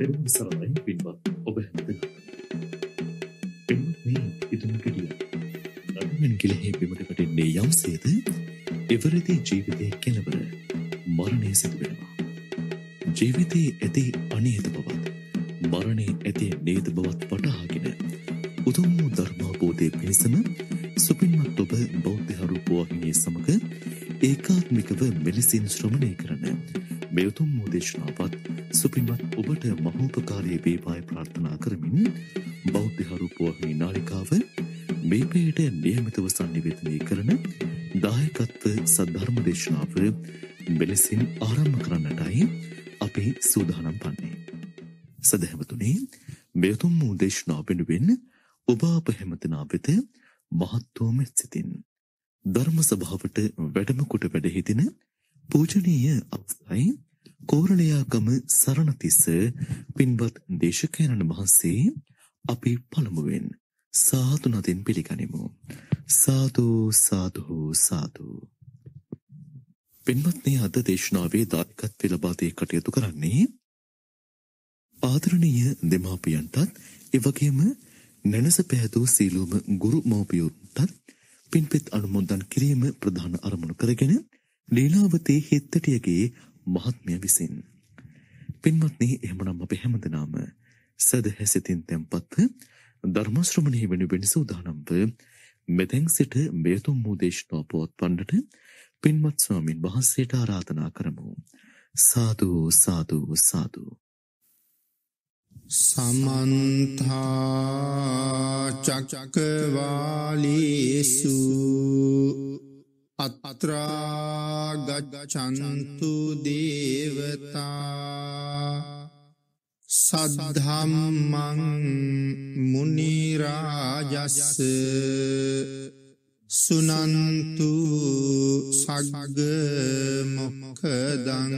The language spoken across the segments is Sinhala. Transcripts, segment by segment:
දෙනම සරලයි පින්වත් ඔබ හැමදෙනාට. එන්නේ ඉදුණු ගෙඩිය. නඩුවෙන් ගිලෙහි බිමට වැටෙන්නේ යම්සේද එවරදී ජීවිතයේ කෙලවර මරණය සිදු වෙනවා. ජීවිතයේ ඇති අනියත බවත් මරණයේ ඇති නේද බවත් වටහාගෙන උතුම් වූ ධර්මාබෝධය පිණිසම සුපින්මත් ඔබ බෞද්ධ රූපවාහිනිය සමග ඒකාත්මිකව මෙලෙසින් ශ්‍රවණය කරන මෙයුතුම් වූ දේශනාවත් සුපින්වත් ඔබට මහෝපකාරය වේවාය ප්‍රාර්ථනා කරමින් බෞද්ධහරුපුවහි නාලිකාව මේ පේට නියමිතව සන්නිවේදනය කරන දායකත්ව සද්ධර්ම දේශනාව මෙලෙසින් ආරම්භ කරන්නටයි අපි සූදානම් පන්නේ. සදහැවතුනේ මෙතුම් වූ දේශනාව වෙනුවෙන් ඔබ අප හැමදෙනා වෙත මහත්වම සිතින් ධර්ම සභාවට වැඩම කොට වැඩ හිටින පූජනීය අපසයි කෝරළයාගම සරණතිස්ස පින්වත් දේශකයන්න් වහන්සේ අපි පළමුවෙන් සාදු නදින් පිළිගනිමු සාදු සාදු සාදු පින්වත්නි අද දේශනාවේ දායකත්ව ලබා දී කටයුතු කරන්නේ ආදරණීය දෙමාපියන්ටත් එවැගේම නැනස පැහැදූ සීලුම ගුරු මව්පියන්ටත් පින්පෙත් අනුමෝදන් කිරීම ප්‍රධාන අරමුණු කරගෙන ලීලාවතේ හෙත්තටියගේ මහත්මය විසින්. පින්වත්නි එහෙමනම් අප හැමදෙනාම සදහැසිතින් tempත් ධර්ම ශ්‍රවණය වෙනුවෙන් සූදානම්ව මෙතෙන් සිට මේ තුන් වූ දේශනාව පවත්වන්නට පින්වත් ස්වාමින් වහන්සේට ආරාධනා කරමු. සාදු සාදු සාදු සමන්තා චක්කවාලීසු අත්‍රාගගචන්තු දේවතා සද්ධම්මං මුනිරාජස්ස සුනන්තු සග්ග මොක්කදං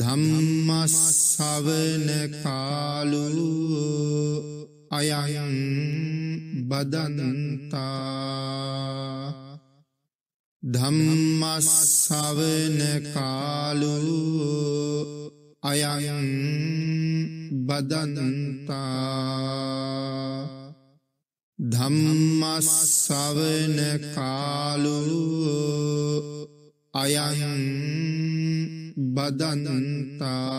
ධම්මස්සවන කාලුලු අයයන් බදනන්තා ධම්මස්සවන කාලු අයයන් බදනන්තා ධම්මස්සවන කාලු අයයන් බදනන්තා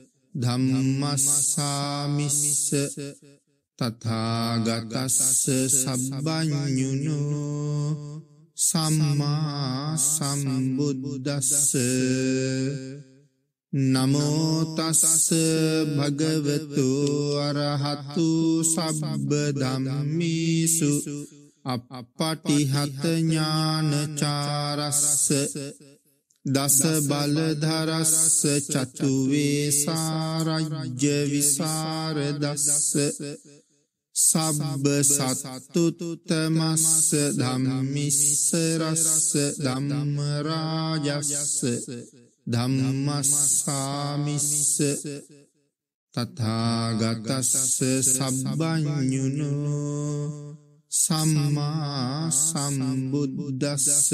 ධම්මස්සාමිස්ස තථාගතස්ස සබ්බඤුනු සම්මා සම්බුද්දස්ස නමෝ තස්ස භගවතු අරහතු සබ්බ ධම්මේසු අපපටිහත ඥානචාරස්ස දස බලධරස්ස චතුවේ සාරජ්‍ය විසාරදස්ස සබ්බ සත්තුතුතමස්ස ධම්මිස්සරස්ස ධම්මරාජස්ස ධම්මස්සාමිස්ස තථාගතස්ස සබ්බඥුනෝ සම්මා සම්බුද්දස්ස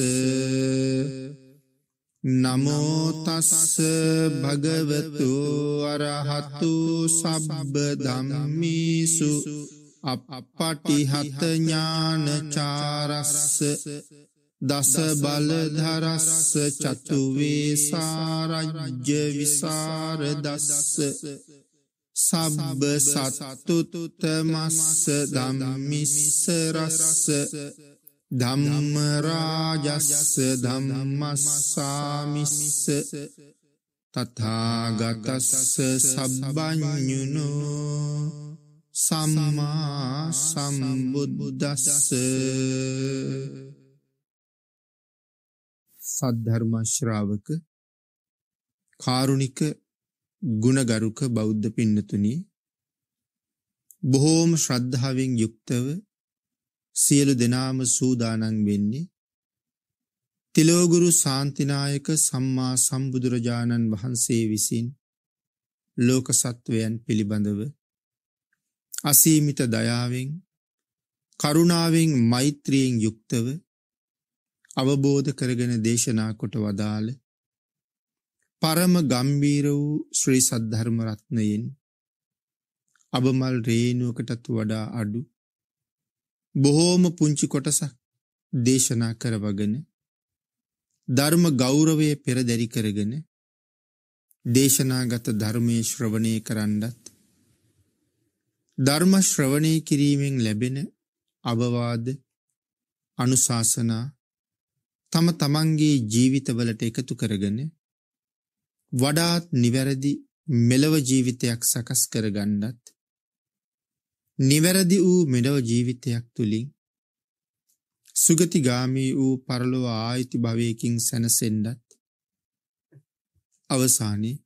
නමෝතස්ස භගවතු අරහතු සබ්බ ධම්මිසු අපපටිහත ඥානචාරස්ස දස බලධරස්ස චතුවේසාරජ්‍ය විසාරදස්ස සබ්බ සත්තුතුතමස්ස දම්මිස්සරස්ස ධම්මරාජස්ස ධම්මස්සාමිස්ස තථාගතස්ස සබ්බඤුනෝ සම්මා සම්බුද්දස්ස සද්ධර්ම ශ්‍රාවක කාරුණික ගුණගරුක බෞද්ධ පින්නතුනි බොහෝම ශ්‍රද්ධාවෙන් යුක්තව සියලු දෙනාම සූදානන් වෙන්නේ තිලෝගුරු සාන්තිනායක සම්මා සම්බුදුරජාණන් වහන්සේ විසින් ලෝක සත්වයන් පිළිබඳව අසීමිත දයාවෙන් කරුණාවෙන් මෛත්‍රියෙන් යුක්තව අවබෝධ කරගෙන දේශනා කොට වදාළ පරම ගම්බීර වූ ශ්‍රී සද්ධර්ම රත්නයෙන් අබමල් රේණුවකටත් වඩා අඩු බොහෝම පුංචි කොටසක් දේශනා කරවගෙන ධර්ම ගෞරවය පෙරදැරි කරගෙන දේශනාගත ධර්මයේ ශ්‍රවණය කරන්නත් ධර්ම ශ්‍රවණය කිරීමෙන් ලැබෙන අවවාද අනුශාසනා තම තමන්ගේ ජීවිතවලට එකතු කරගෙන වඩාත් නිවැරදි මෙලව ජීවිතයක් සකස් කරගන්නත් නිවැරදි වූ මෙලොව ජීවිතයක් තුලින් සුගතිගාමී වූ පරලොව ආයිති භවයකින් සැනසෙන්නත් අවසානයේ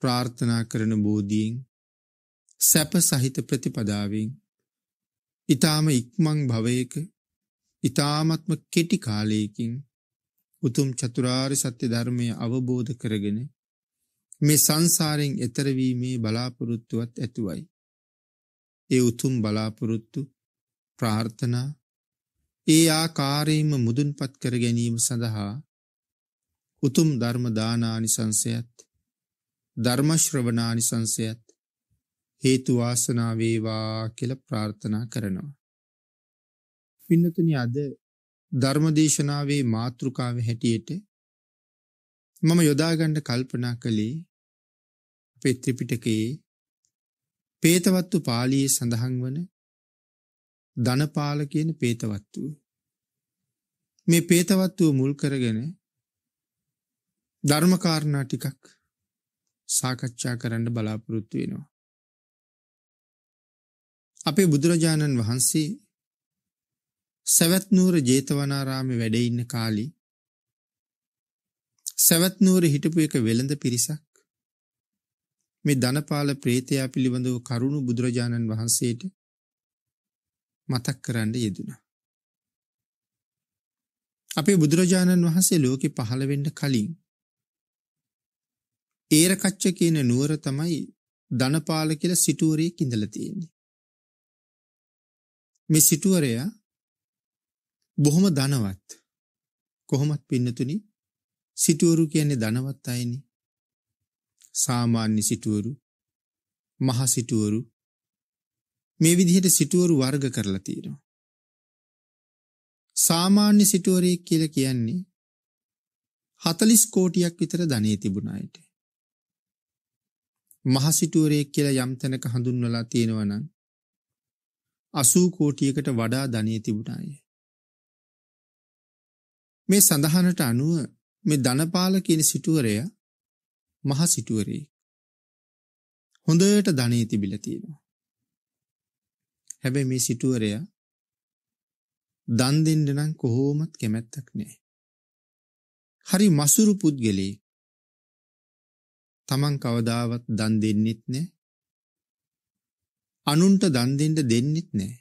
ප්‍රාර්ථනා කරන බෝධියෙන් සැප සහිත ප්‍රතිපදාවෙන් ඊ타ම ඉක්මන් භවයක ඊ타මත්ම කෙටි කාලයකින් උතුම් චතුරාර්ය සත්‍ය ධර්මය අවබෝධ කරගෙන මේ සංසාරයෙන් එතර වීමේ බලාපොරොත්තුවත් ඇතුවයි ඒ උතුම් බලාපොරොත්තු ප්‍රාර්ථනා ඒ ආකාරයෙන්ම මුදුන්පත් කර ගැනීම සඳහා උතුම් ධර්ම දානානිසංසයත් ධර්ම ශ්‍රවණානිසංසයත් හේතු වාසනා වේවා කියලා ප්‍රාර්ථනා කරනවා. පින්නතුනි අද ධර්ම දේශනාවේ මාතෘකාව හැටියට මම යොදා ගන්න කල්පනා කළේ අපේ ත්‍රිපිටකයේ පේතවත්තු පාලියේ සඳහන් වන ධනපාල කියන පේතවත්තුව. මේ පේතවත්තුව මුල් කරගෙන ධර්මකාරණා ටිකක් සාකච්ඡා කරන්න බලාපොරොත්තු වෙනවා. අපේ බුදුරජාණන් වහන්සේ සැවැත්නූර ජේතවනාරාමේ වැඩ ඉන්න කාලේ සැවැත්නූර හිටපු එක වෙළඳ පිරිසක් මේ ධනපාල ප්‍රේතයා පිළිබඳව කරුණු බුදුරජාණන් වහන්සේට මතක් කරන්න යෙදුණා. අපේ බුදුරජාණන් වහන්සේ ලෝකෙ පහළ වෙන්න කලින් ඒරකච්ච කියන නුවර තමයි ධනපාල කියලා සිටුවරයෙක් ඉඳලා තියෙන්නේ. මේ සිටුවරයා බොහොම ධනවත්. කොහොමත් පින්නතුනි සිටුවරු කියන්නේ ධනවත් අයනේ. සාමාන්‍ය සිටුවරු මහ සිටුවරු මේ විදිහට සිටුවරු වර්ග කරලා තියෙනවා. සාමාන්‍ය සිටුවරයෙක් කියලා කියන්නේ 40 කෝටියක් විතර ධනෙ තිබුණ අයට. මහ සිටුවරයෙක් කියලා යම් තැනක හඳුන්වලා තියෙනවා නම් 80 කෝටියකට වඩා ධනෙ තිබුණ අය. මේ සඳහනට අනුව මේ ධනපාල කියන සිටුවරයා මහ සිටුවරේ හොඳට ධනේ තිබිලා තියෙනවා හැබැයි මේ සිටුවරයා දන් දෙන්න නම් කොහොමත් කැමැත්තක් නැහැ හරි මසුරු පුද්ගලෙක් තමන් කවදාවත් දන් දෙන්නෙත් නෑ අනුන්ට දන් දෙන්න දෙන්නෙත් නෑ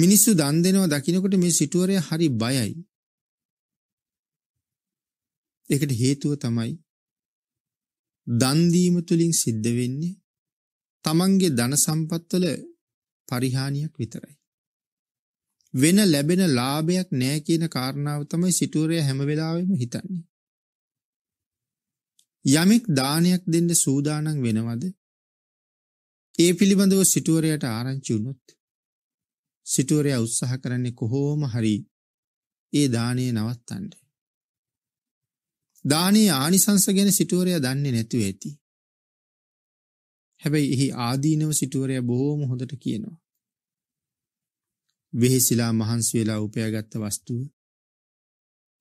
මිනිස්සු දන් දෙනවා දකින්නකොට මේ සිටුවරය හරි බයයි ඒකට හේතුව තමයි දන් දීම තුලින් සිද්ධ වෙන්නේ තමන්ගේ ධන සම්පත්වල පරිහානියක් විතරයි. වෙන ලැබෙන ලාභයක් නෑ කියන කාරණාව තමයි සිටුවරය හැම වෙලාවෙම හිතන්නේ. යමෙක් දානයක් දෙන්න සූදානම් වෙනවද? ඒ පිළිබඳව සිටුවරයට ආරංචි වුණොත් සිටුවරයා උත්සාහ කරන්නේ කොහොම හරි ඒ දාණය නවත්තන්නේ. දානයේ ආනිසංස ගැන සිටුවරයා දන්නේ නැතුව ඇති. හැබැයි එහි ආදීනව සිටුවරයා බොහෝම හොඳට කියනවා. වෙහෙසිලා මහන්සි වෙලා උපයාගත්ත වස්තුව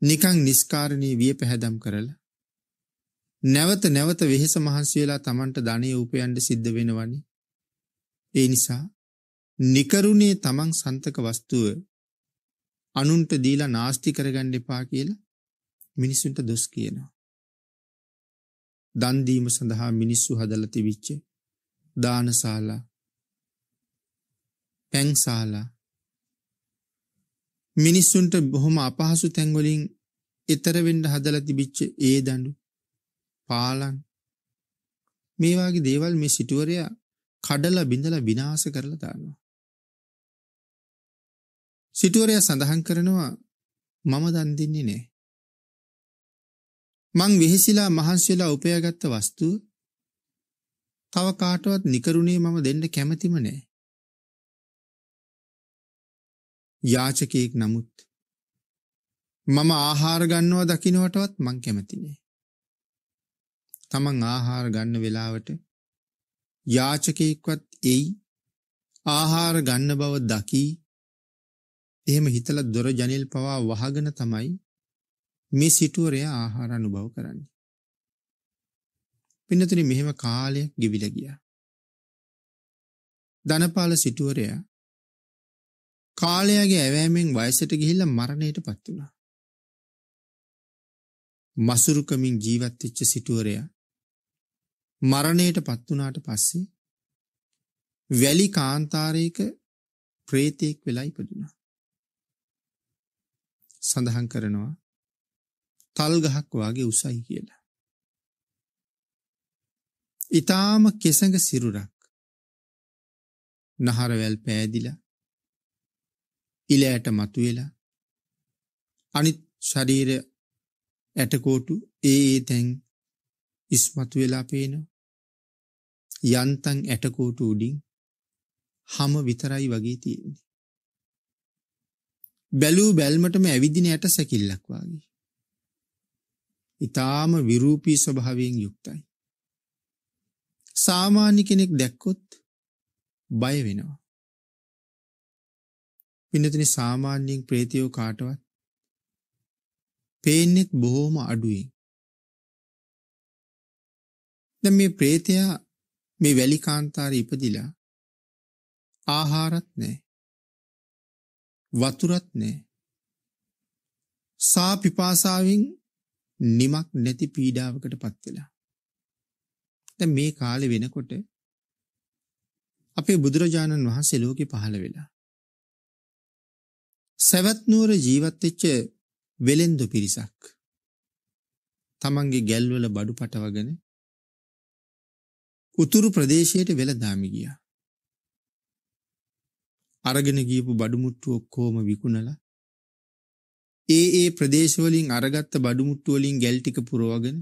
නිකං නිස්කාරණී විය පැහැදම් කරලා නැවත නැවත වෙහෙස මහන්සි වෙලා Tamanට ධනෙ උපයන්න සිද්ධ වෙනවනේ. ඒ නිසා නිකරුණේ Taman සන්තක වස්තුව අනුන්ට දීලා නාස්ති කරගන්න එපා කියලා මිනිස්සුන්ට දොස් කියනවා. දන් දීම සඳහා මිනිස්සු හදලා තිබිච්ච දානශාලා පැංශාලා මිනිස්සුන්ට බොහොම අපහසු තැන්වලින් එතර වෙන්න හදලා තිබිච්ච ඒ දඬු පාලන් මේ වගේ දේවල් මේ සිටුවරයා කඩලා බිඳලා විනාශ කරලා දානවා. සිටුවරයා සඳහන් කරනවා මම දන් දෙන්නේ නැහැ. මං වෙහෙසිලා මහන්සියලා උපයාගත්ත වස්තුව තව කාටවත් නිකරුණේ මම දෙන්න කැමතිම නෑ. යාචකයෙක් නමුත් මම ආහාර ගන්නවා දකිනවටවත් මං කැමති නෑ. තමන් ආහාර ගන්න වෙලාවට යාචකයෙක්වත් එයි ආහාර ගන්න බව දකී එහෙම හිතලා දොර ජනෙල් පවා වහගෙන තමයි මේ සිටුවරයා ආහාර අනුභව කරන්නේ. පින්නතුනි මෙහෙම කාලයක් ගෙවිලා ගියා. ධනපාල සිටුවරයා කාලයාගේ ඇවෑමෙන් වයසට ගිහිල්ලා මරණයටපත් වුණා. මසුරුකමින් ජීවත් වෙච්ච සිටුවරයා මරණයටපත් වුණාට පස්සේ වැලි කාන්තාරයක ප්‍රේතෙක් වෙලා ඉපදුනා. සඳහන් කරනවා තල්ගහක් වගේ උසයි කියලා. ඉතාම කෙසඟ සිරුරක් නහරවැල් පෑදිලා ඉලෑට මතුවෙලා අනිත් ශරීර ඇටකෝටු ඒ තැන් ඉස්මතු වෙලා පේනවා. යන්තන් ඇටකෝටු උඩින් හම විතරයි වගේ තියෙන්නේ. බැලූ බැල්මටම ඇවිදින ඇට සැකිල්ලක් වගේ. ඊටාම විරූපී ස්වභාවයෙන් යුක්තයි. සාමාන්‍ය කෙනෙක් දැක්කොත් බය වෙනවා. පින්නතනි සාමාන්‍යයෙන් ප්‍රේතයෝ කාටවත් පේන්නේත් බොහොම අඩුවෙන්. දැන් මේ ප්‍රේතයා මේ වැලි කාන්තාරේ ඉපදිලා ආහාරත් නැහැ. වතුරත් නැහැ. සා පිපාසාවෙන් නිමක් නැති පීඩාවකටපත් වෙලා. දැන් මේ කාලේ වෙනකොට අපේ බුදුරජාණන් වහන්සේ ලෝකෙ පහළ වෙලා. සවැත් නුවර ජීවත් වෙච්ච වෙලෙන්දු පිරිසක්. තමන්ගේ ගැල්වල බඩු පටවගෙන උතුරු ප්‍රදේශයට වෙල දාමි ගියා. අරගෙන ගියපු බඩු මුට්ටු ඔක්කොම විකුණලා ඒ ඒ ප්‍රදේශවලින් අරගත්ත බඩුමුට්ටු වලින් ගැල් ටික පුරවගෙන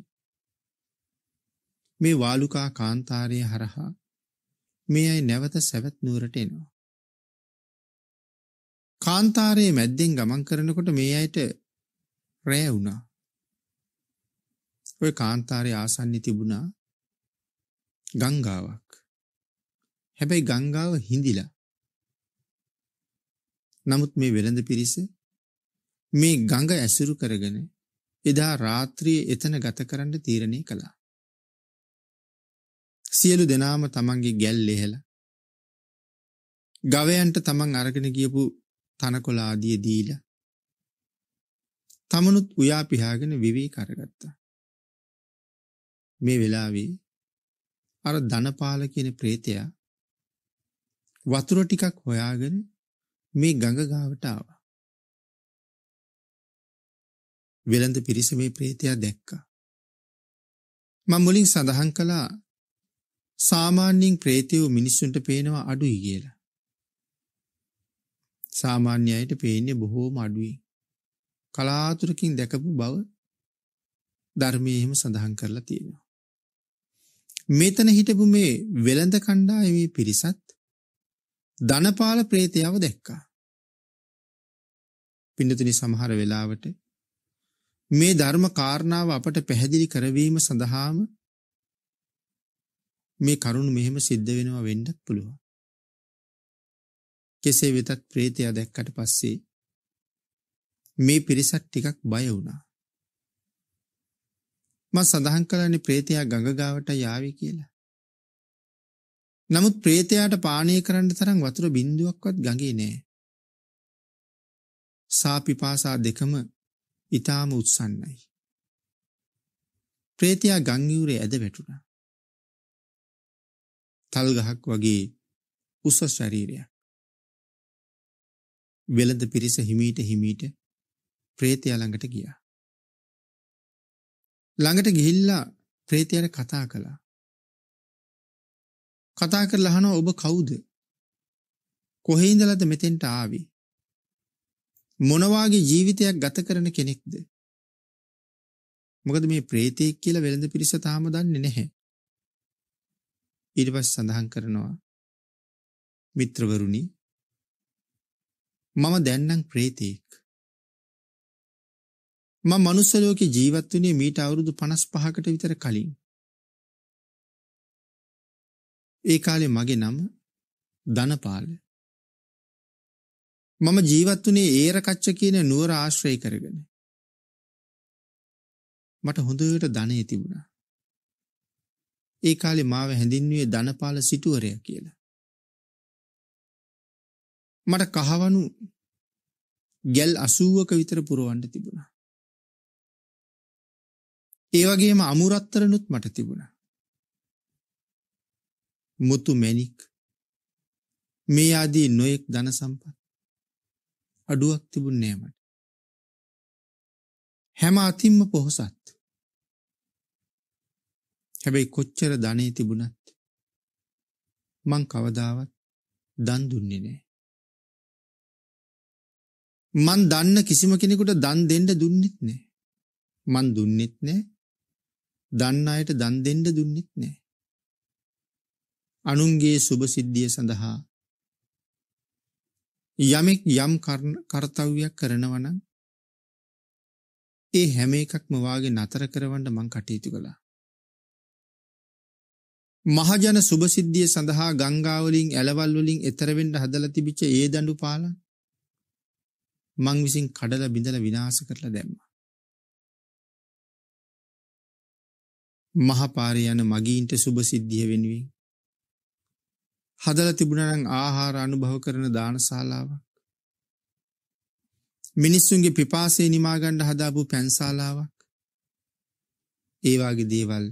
මේ වාලුකා කාන්තාරය හරහා මේ අය නැවත සැවැත් නුවරට එනවා. කාන්තාරයේ මැද්දෙන් ගමන් කරනකොට මේ අයට රෑ වුණා. ඔය කාන්තාරයේ ආසන්නි තිබුණා ගංගාවක්. හැබැයි ගංගාව හිඳිලා. නමුත් මේ වෙළඳ පිරිස මේ ගඟ ඇසුරු කරගෙන එදා රාත්‍රියේ එතන ගත කරන්න තීරණය කළා. සියලු දෙනාම තමන්ගේ ගැල් එහෙලා ගවයන්ට තමන් අරගෙන ගියපු තනකොළ ආදිය දීලා තමනුත් උයා පියාගෙන විවේක අරගත්තා. මේ වෙලාවේ අර ධනපාල කියන ප්‍රේතයා වතුර ටිකක් හොයාගෙන මේ ගඟ ගාවට ආවා. වෙළඳ පිරිස මේ ප්‍රේතයා දැක්කා. මම මුලින් සඳහන් කළා සාමාන්‍යයෙන් ප්‍රේතයෝ මිනිස්සුන්ට පේනවා අඩුයි කියලා. සාමාන්‍ය අයට පේන්නේ බොහෝම අඩුයි. කලාතුරකින් දැකපු බව ධර්මයේ එහෙම සඳහන් කරලා තියෙනවා. මෙතන හිටපු මේ වෙළඳ කණ්ඩායමේ පිරිසත් ධනපාල ප්‍රේතයව දැක්කා. පින්නතුනි සමහර වෙලාවට මේ ධර්ම කාරණාව අපට පැහැදිලි කරවීම සඳහාම මේ කරුණ මෙහෙම සිද්ධ වෙනවා වෙන්නත් පුළුවන්. කෙසේ වෙතත් ප්‍රේතයා දැක්කට පස්සේ මේ පිරිසත් ටිකක් බය වුණා. මම සඳහන් කළානේ ප්‍රේතයා ගඟ ගාවට යාවි කියලා. නමුත් ප්‍රේතයාට පානය කරන්න තරම් වතුර බින්දුවක්වත් ගඟේ නෑ. සා පිපාසා දෙකම ඉතාම උත්සන්නයි. ප්‍රේතියා ගංයුරේ ඇද වැටුණා. තල් ගහක් වගේ උස ශරීරයක්. වෙළඳ පිරිස හිමීට හිමීට ප්‍රේතයා ළඟට ගියා. ළඟට ගිහිල්ලා ප්‍රේතයාට කතා කළා. කතා කරලා අහනවා ඔබ කවුද? කොහේ ඉඳලාද මෙතෙන්ට ආවේ? මොනවාගේ ජීවිතයක් ගත කරන කෙනෙක්ද? මොකද මේ ප්‍රේතෙක් කියලා වෙළඳ පිරිස තාම දන්නේ නැහැ. ඊට පස්සේ සඳහන් කරනවා මිත්‍රවරුනි මම දැන් නම් ප්‍රේතෙක්. මම මනුස්ස ලෝකේ ජීවත් වුණේ මීට අවුරුදු 55කට විතර කලින්. ඒ කාලේ මගේ නම ධනපාල. මම ජීවත් වුණේ ඒරකච්ච කියන නුවර ආශ්‍රය කරගෙන. මට හොඳට ධනය තිබුණා. ඒ කාලේ මාව හැඳින්වුවේ ධනපාල සිටුවරයා කියලා. මට කහවණු ගැල් 80ක විතර පුරවන්න තිබුණා. ඒ වගේම අමුරත්තරණුත් මට තිබුණා. මුතු මැණික් මේ ආදී නොයෙක් ධන සම්පත් අඩුවක් තිබුණේ මට. හැම අතින්ම පොහසත්. හැබැයි කොච්චර ධනෙ තිබුණත් මං කවදාවත් දන් දුන්නේ නෑ. මං දන්න කිසිම කෙනෙකුට දන් දෙන්න දුන්නෙත් නෑ. මං දුන්නෙත් නෑ. දන්න අයට දන් දෙන්න දුන්නෙත් නෑ. අනුන්ගේ සුභ සිද්ධිය සඳහා යමෙක් යම් කර්තව්‍යයක් කරනවා නම් ඒ හැම එකක්ම වාගේ නතර කරවන්න මං කටයුතු කළා. මහජන සුභසිද්ධිය සඳහා ගංගාවලින් ඇලවල් වලින් එතර වෙන්න හදලා තිබිච්ච ඒ දඬු පාලා මං විසින් කඩලා බිඳලා විනාශ කරලා දැම්මා. මහපාරේ යන මගීන්ට සුභසිද්ධිය වෙනුවෙන් හදල තිබුණනං ආහාර අනුභව කරන දානශාලාවක්. මිනිස්සුන්ගේ පිපාසේ නිමාගණ්ඩ හදාපු පැන්සාලාවක්. ඒවාගේ දේවල්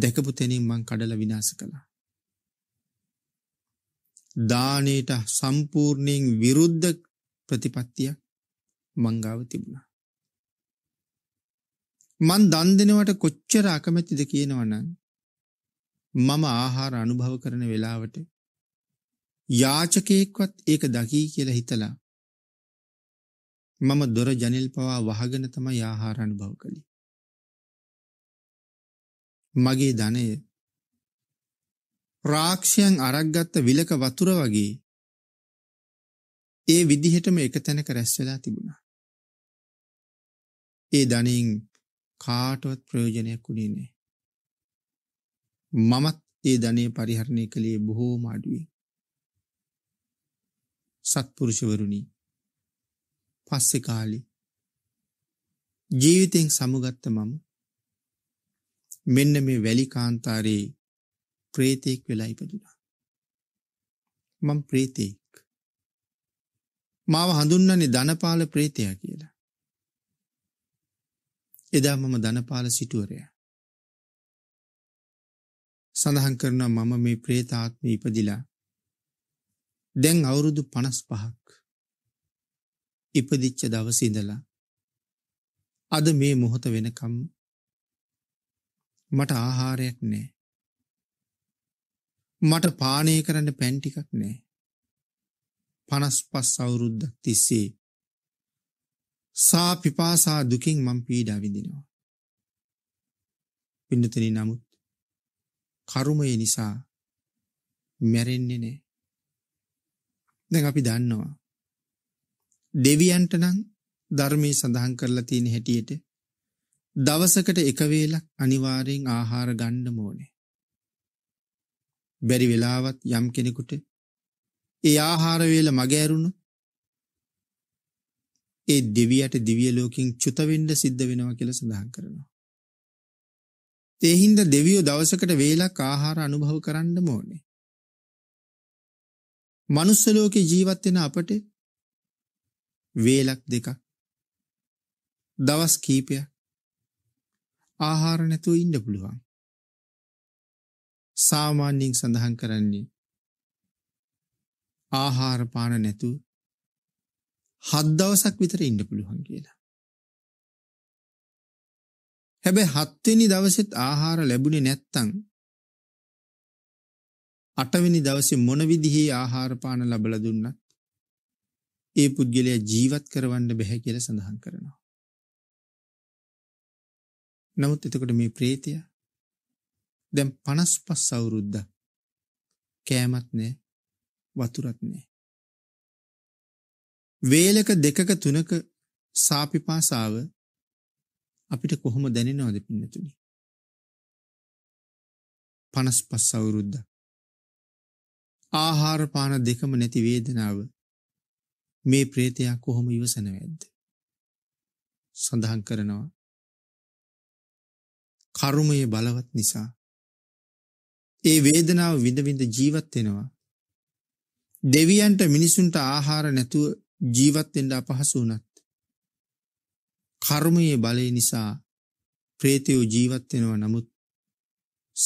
දැකපු තැනින් මං කඩල විනාස කළා. දානයට සම්පූර්ණයෙන් විරුද්ධ ප්‍රතිපත්තියක් මංගාව තිබුණා. මන් දන් දෙනවට කොච්චර අකමැතිද කියනවනම් මම ආහාර අනුභව කරන වෙලාවට යාචකයෙක්වත් ඒක දකී කියලා හිතලා මම දොර ජනෙල් පවා වහගෙන තමයි ආහාර අනුභව කළේ. මගේ ධනය රාක්ෂයන් අරක්ගත්ත විලක වතුර වගේ ඒ විදිහටම එක තැනක රැස් වෙලා තිබුණා. ඒ ධනයෙන් කාටවත් ප්‍රයෝජනයක් වුණේ නෑ. මමත් ඒ ධනය පරිහරණය කළේ බොහෝ මාඩුවෙන්. සත්පුරුෂවරුණි පස්සෙ කාලි ජීවිතයෙන් සමුගත්ත මම මෙන්න මේ වැලි කාන්තාරයේ ප්‍රේතයෙක් වෙලා ඉපදුනා. මම ප්‍රේතයෙක්. මාව හඳුන්නන්නේ ධනපාල ප්‍රේතයා කියලා. එදා මම ධනපාල සිටුවරයා. සඳහන් කරනවා මම මේ ප්‍රේතාත්ම ඉපදිලා දැන් අවුරුදු 55ක් ඉපදිච්ච දවසේ ඉඳලා අද මේ මොහොත වෙනකම් මට ආහාරයක් නැහැ මට පානය කරන්න පැන් ටිකක් නැහැ 55 අවුරුද්දක් තිස්සේ සා පිපාසා දුකින් මම පීඩා විඳිනවා පින්නතනි නමුත් කර්මය නිසා මැරෙන්නේ නෑ. දැන් අපි දන්නවා. දෙවියන්ට නම් ධර්මයේ සඳහන් කරලා තියෙන හැටියට දවසකට එක වේලක් අනිවාර්යෙන් ආහාර ගන්න ඕනේ. බැරි වෙලාවත් යම් කෙනෙකුට ඒ ආහාර වේල මගහැරුණොත් ඒ දෙවියට දිව්‍ය ලෝකෙන් චුත වෙන්න සිද්ධ වෙනවා කියලා සඳහන් කරනවා. ඒ හින්දා දෙවියෝ දවසකට වේලක් ආහාර අනුභව කරන්න ඕනේ. මනුස්ස ලෝකේ ජීවත් වෙන අපට වේලක් දෙකක් දවස් කීපයක් ආහාර නැතුව ඉන්න පුළුවන්. සාමාන්‍යයෙන් සඳහන් කරන්නේ ආහාර පාන නැතුව හත් දවසක් විතර ඉන්න පුළුවන් කියලා. හැබැයි හත්වෙනි දවසෙත් ආහාර ලැබුණේ නැත්තම් අටවෙනි දවසේ මොන විදිහේ ආහාර පාන ලැබලා දුන්නත් ඒ පුද්ගලයා ජීවත් කරවන්න බැහැ කියලා සඳහන් කරනවා. නමුත් එතකොට මේ ප්‍රේතය දැන් 55 අවුරුද්ද කෑමත් නැහැ වතුරත් නැහැ. වේලක දෙකක තුනක සාපිපාසාව අපිට කොහොම දැනෙනවද පින්නතුනි? 55 අවුරුද්ද. ආහාර පාන දෙකම නැති වේදනාව මේ ප්‍රේතයා කොහොම ඉවසනවද? සඳහන් කරනවා. කර්මයේ බලවත් නිසා ඒ වේදනාව විඳ විඳ ජීවත් වෙනවා. දෙවියන්ට මිනිසුන්ට ආහාර නැතුව ජීවත් වෙන්න අපහසු වුණත් කර්මයේ බලය නිසා ප්‍රේතයෝ ජීවත් වෙනවා නමුත්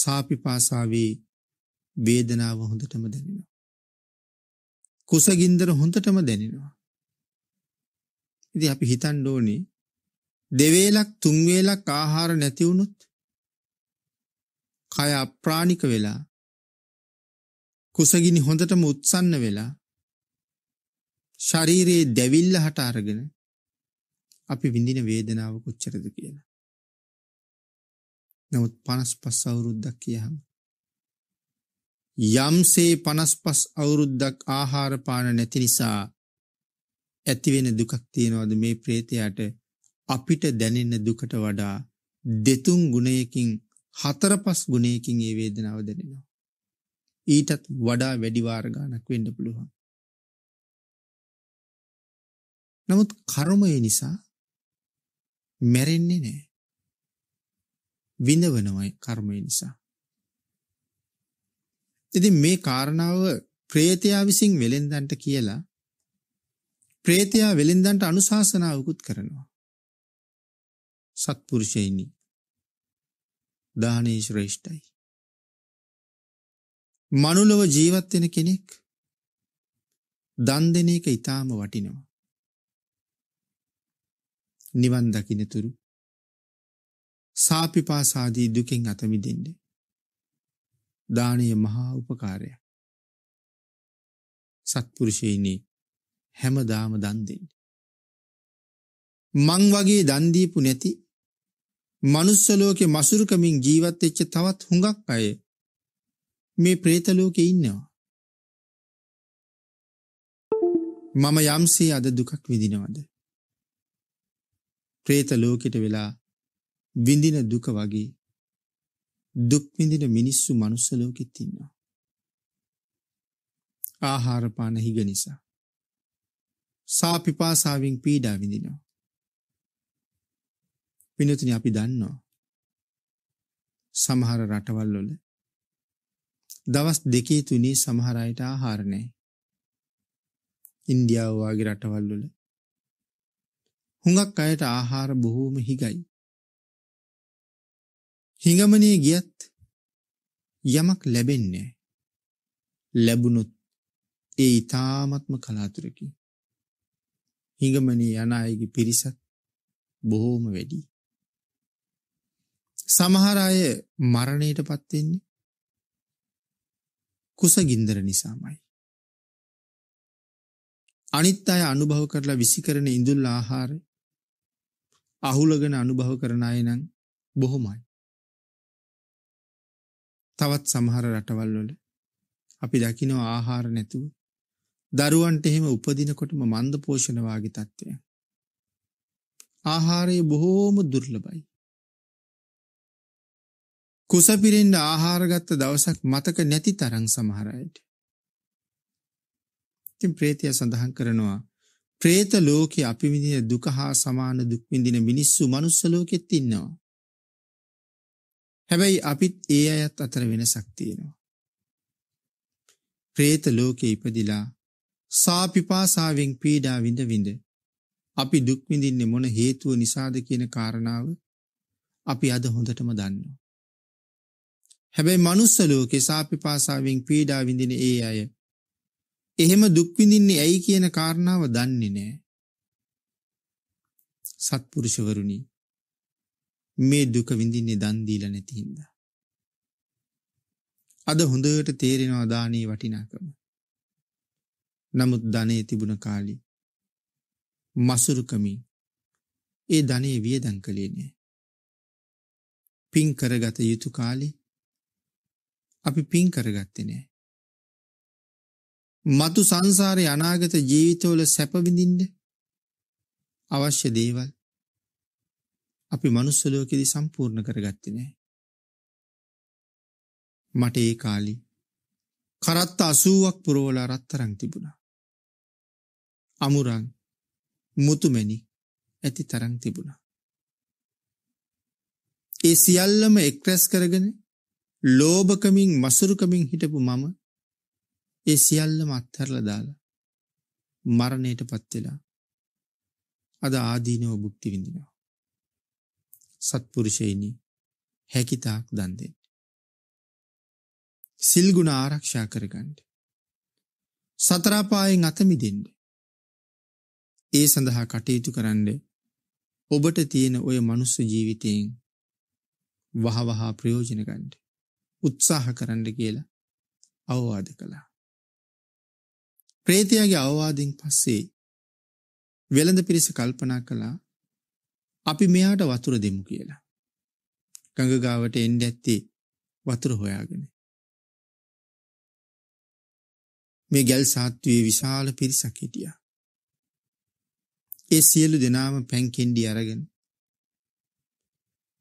සාපිපාසාවේ වේදනාව හොඳටම දැනෙනවා. කුසගින්දර හොඳටම දැනෙනවා. ඉතින් අපි හිතන්න ඕනේ දෙවේලක් තුන් වේලක් ආහාර නැති වුණොත් කය අප්‍රාණික වෙලා කුසගිනි හොඳටම උත්සන්න වෙලා ශරීරයේ දැවිල්ල හට අරගෙන අපි විඳින වේදනාව කොච්චරද කියලා. නමුත් 55 අවුරුද්දක් කියහම යම්සේ 55 අවුරුද්දක් ආහාර පාන නැති නිසා ඇතිවෙන දුකක් තියනවාද මේ ප්‍රේතයාට අපිට දැනෙන දුකට වඩා දෙතුන් ගුණයකින් හතර පස් ගුණයකින් ඒ වේදනාව දැනෙනවා. ඊටත් වඩා වැඩි වාර ගාණක් වෙන්න පුළුවන්. නමුත් කර්මය නිසා මැරෙන්නේ නැහැ. විඳවනවයි කර්මය නිසා. ඉතින් මේ කාරණාව ප්‍රේතයා විසින් වෙලෙන්දන්ට කියලා ප්‍රේතයා වෙලෙන්දන්ට අනුශාසනාවකුත් කරනවා. සත්පුරුෂයනි දානේ ශ්‍රේෂ්ඨයි. මනුලව ජීවත් වෙන කෙනෙක් දන් දෙන එක ඊටාම වටිනවා. නිවන් දකිනතුරු සාපිපාසාදී දුකෙන් අතමිදෙන්න දානය මහා උපකාරයක් සත්පුරුෂයනේ හැමදාම දන් දෙන්න මං වගේ දන් දීපු නැති මනුස්ස ලෝකේ මසුරුකමින් ජීවත් වෙච්ච තවත් හුඟක් අය මේ പ്രേත ලෝකේ ඉන්නවා මම යම්සේ අද දුකක් විඳිනවද പ്രේත ලෝකෙට වෙලා විඳින දුක වගේ දුක් විඳින මිනිස්සු මනුස්ස ලෝකෙත් ඉන්නවා. ආහාර පාන හිග නිසා. සාපිපාසාවෙන් පීඩා විඳිනවා. පිනතුනි අපි දන්නවා. සමහර රටවල් වල දවස් දෙකේ තුනේ සමහර අයට ආහාර නැහැ. ඉන්දියාව වගේ රටවල් වල හුඟක් අයට ආහාර බොහෝම හිගයි. හිඟමනේ ගියත් යමක් ලැබෙන්නේ ලැබුණොත් ඒ ඊ타මත්ම කලාතුරකින් හිඟමනේ යන අයගේ පිරිසත් බොහෝම වැඩි. සමහර අය මරණයටපත් වෙන්නේ කුසගින්දර නිසාමයි. අනිත් අය අනුභව කරලා විසිකරන ඉඳුල් ආහාර අහුලගෙන අනුභව කරන අය නම් බොහොමයි. තවත් සමහර රටවල් වල අපි දකිනවා ආහාර නැතුව දරුවන්ට එහෙම උපදිනකොටම මන්ද පෝෂණ වාගේ තත්ත්වය. ආහාරය බොහෝම දුර්ලභයි. කුසපිරෙන්න ආහාර ගත්ත දවසක් මතක නැති තරම් සමහර අයට. ඉතින් ප්‍රේතය සඳහන් කරනවා ප්‍රේත ලෝකේ අපි විඳින දුක හා සමාන දුක් විඳින මිනිස්සු මනුස්ස ලෝකෙත් ඉන්නවා. හැබැයි අපිත් ඒ අයත් අතර වෙනසක් තියෙනවා. ප්‍රේත ලෝකේ ඉපදිලා සාපිපාසාවෙන් පීඩා විඳ විඳ අපි දුක් විඳින්නේ මොන හේතුව නිසාද කියන කාරණාව අපි අද හොඳටම දන්නවා. හැබැයි මනුස්ස ලෝකේ සාපිපාසාවෙන් පීඩා විඳින ඒ අය එහෙම දුක් විඳින්නේ ඇයි කියන කාරණාව දන්නේ නැහැ. සත්පුරුෂවරුනි මේ දුක විඳින්නේ දන් දීලා නැති හින්දා. අද හොඳට තේරෙනවා දානේ වටිනාකම. නමුත් ධනෙ තිබුණ කාලේ මසුරුකමින් ඒ ධනෙ වියදම් කළේ නෑ. පින් කරගත යුතු කාලේ අපි පින් කරගත්තේ නෑ. මතු සංසාරේ අනාගත ජීවිතවල සැප විඳින්න අවශ්‍ය දේවල් අපි මනුස්ස ලෝකෙදී සම්පූර්ණ කරගත්තේ නෑ. මට ඒ කාලේ කරත්ත 80ක් පුරවලා රත්තරන් තිබුණා. අමුරන් මුතුමැණි ඇති තරම් තිබුණා. ඒ සියල්ලම එක්රැස් කරගෙන ලෝභකමින් මසුරුකමින් හිටපු මම ඒ සියල්ලම අත්හැරලා දාලා මරණයටපත් වෙලා අද ආදීනව භුක්ති විඳිනවා. සත්පුරුෂයනි හැකිතාක් දන් දෙන්න. සිල් ගුණ ආරක්ෂා කරගන්න. සතර පායෙන් අත මිදෙන්න. ඒ සඳහා කටයුතු කරන්න ඔබට තියෙන ওই මනුස්ස ජීවිතයෙන් වහවහා ප්‍රයෝජන ගන්න. උත්සාහ කරන්න කියලා අවවාද කළා. ප්‍රේතියාගේ අවවාදින් පස්සේ වෙළඳ පිරිස කල්පනා කළා අපි මෙයාට වතුර දෙමු කියලා. ගඟගාවට එන්ඩ ඇත්තේ වතුර හොයාගෙන. මේ ගැල් සාත්තුවේ විශාල පිරිසක් හිටිය. ඒ සියලු දෙනාම පැන්කෙන්ඩි අරගෙන.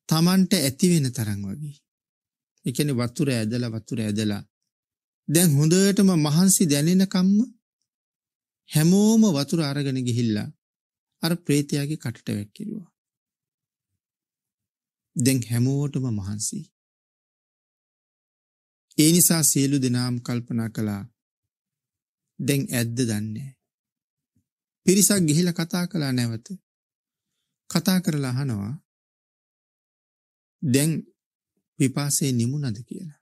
තමන්ට ඇතිවෙන තරං වගේ. එකන වතුර ඇදල වතුර ඇදලා දැන් හොඳටම මහන්සි දැනෙනකම්ම හැමෝම වතුර අරගෙන ගිහිල්ලා අර ප්‍රේතියාගේ කටට වැැක්කිරවා. දැන් හැමෝටම මහන්සි. ඒ නිසා සියලු දෙනාම් කල්පනා කළා දැන් ඇද්ද දන්නේ. පිරිසක් ගිහිල කතා කලා නැවත කතා කරලා අහනවා දැන් පිපාසේ නිමුණද කියලා.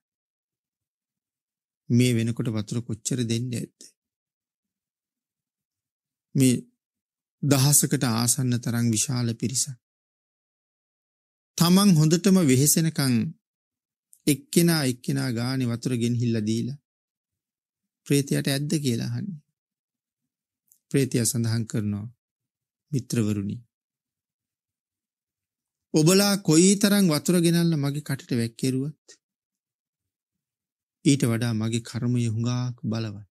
මේ වෙනකොට වතුර කොච්චර දෙන්න ඇද්ද. මේ දහසකට ආසන්න තරං විශාල පිරිස. තමන් හොඳටම වෙහෙසෙනකං එක්කෙනා එක්කෙනා ගානෙ වතුරගෙන් හිල්ල දීල. ප්‍රේතියට ඇද්ද කියලාහන්නේ. ප්‍රේතිය සඳහන් කරනවා මිත්‍රවරුණි. ඔබලා කොයි තරං වතුර ගෙනල්ල මගේ කටට වැැක්කෙරුවත් ඊට වඩා මගේ කර්මය හුඟාක් බලවත්.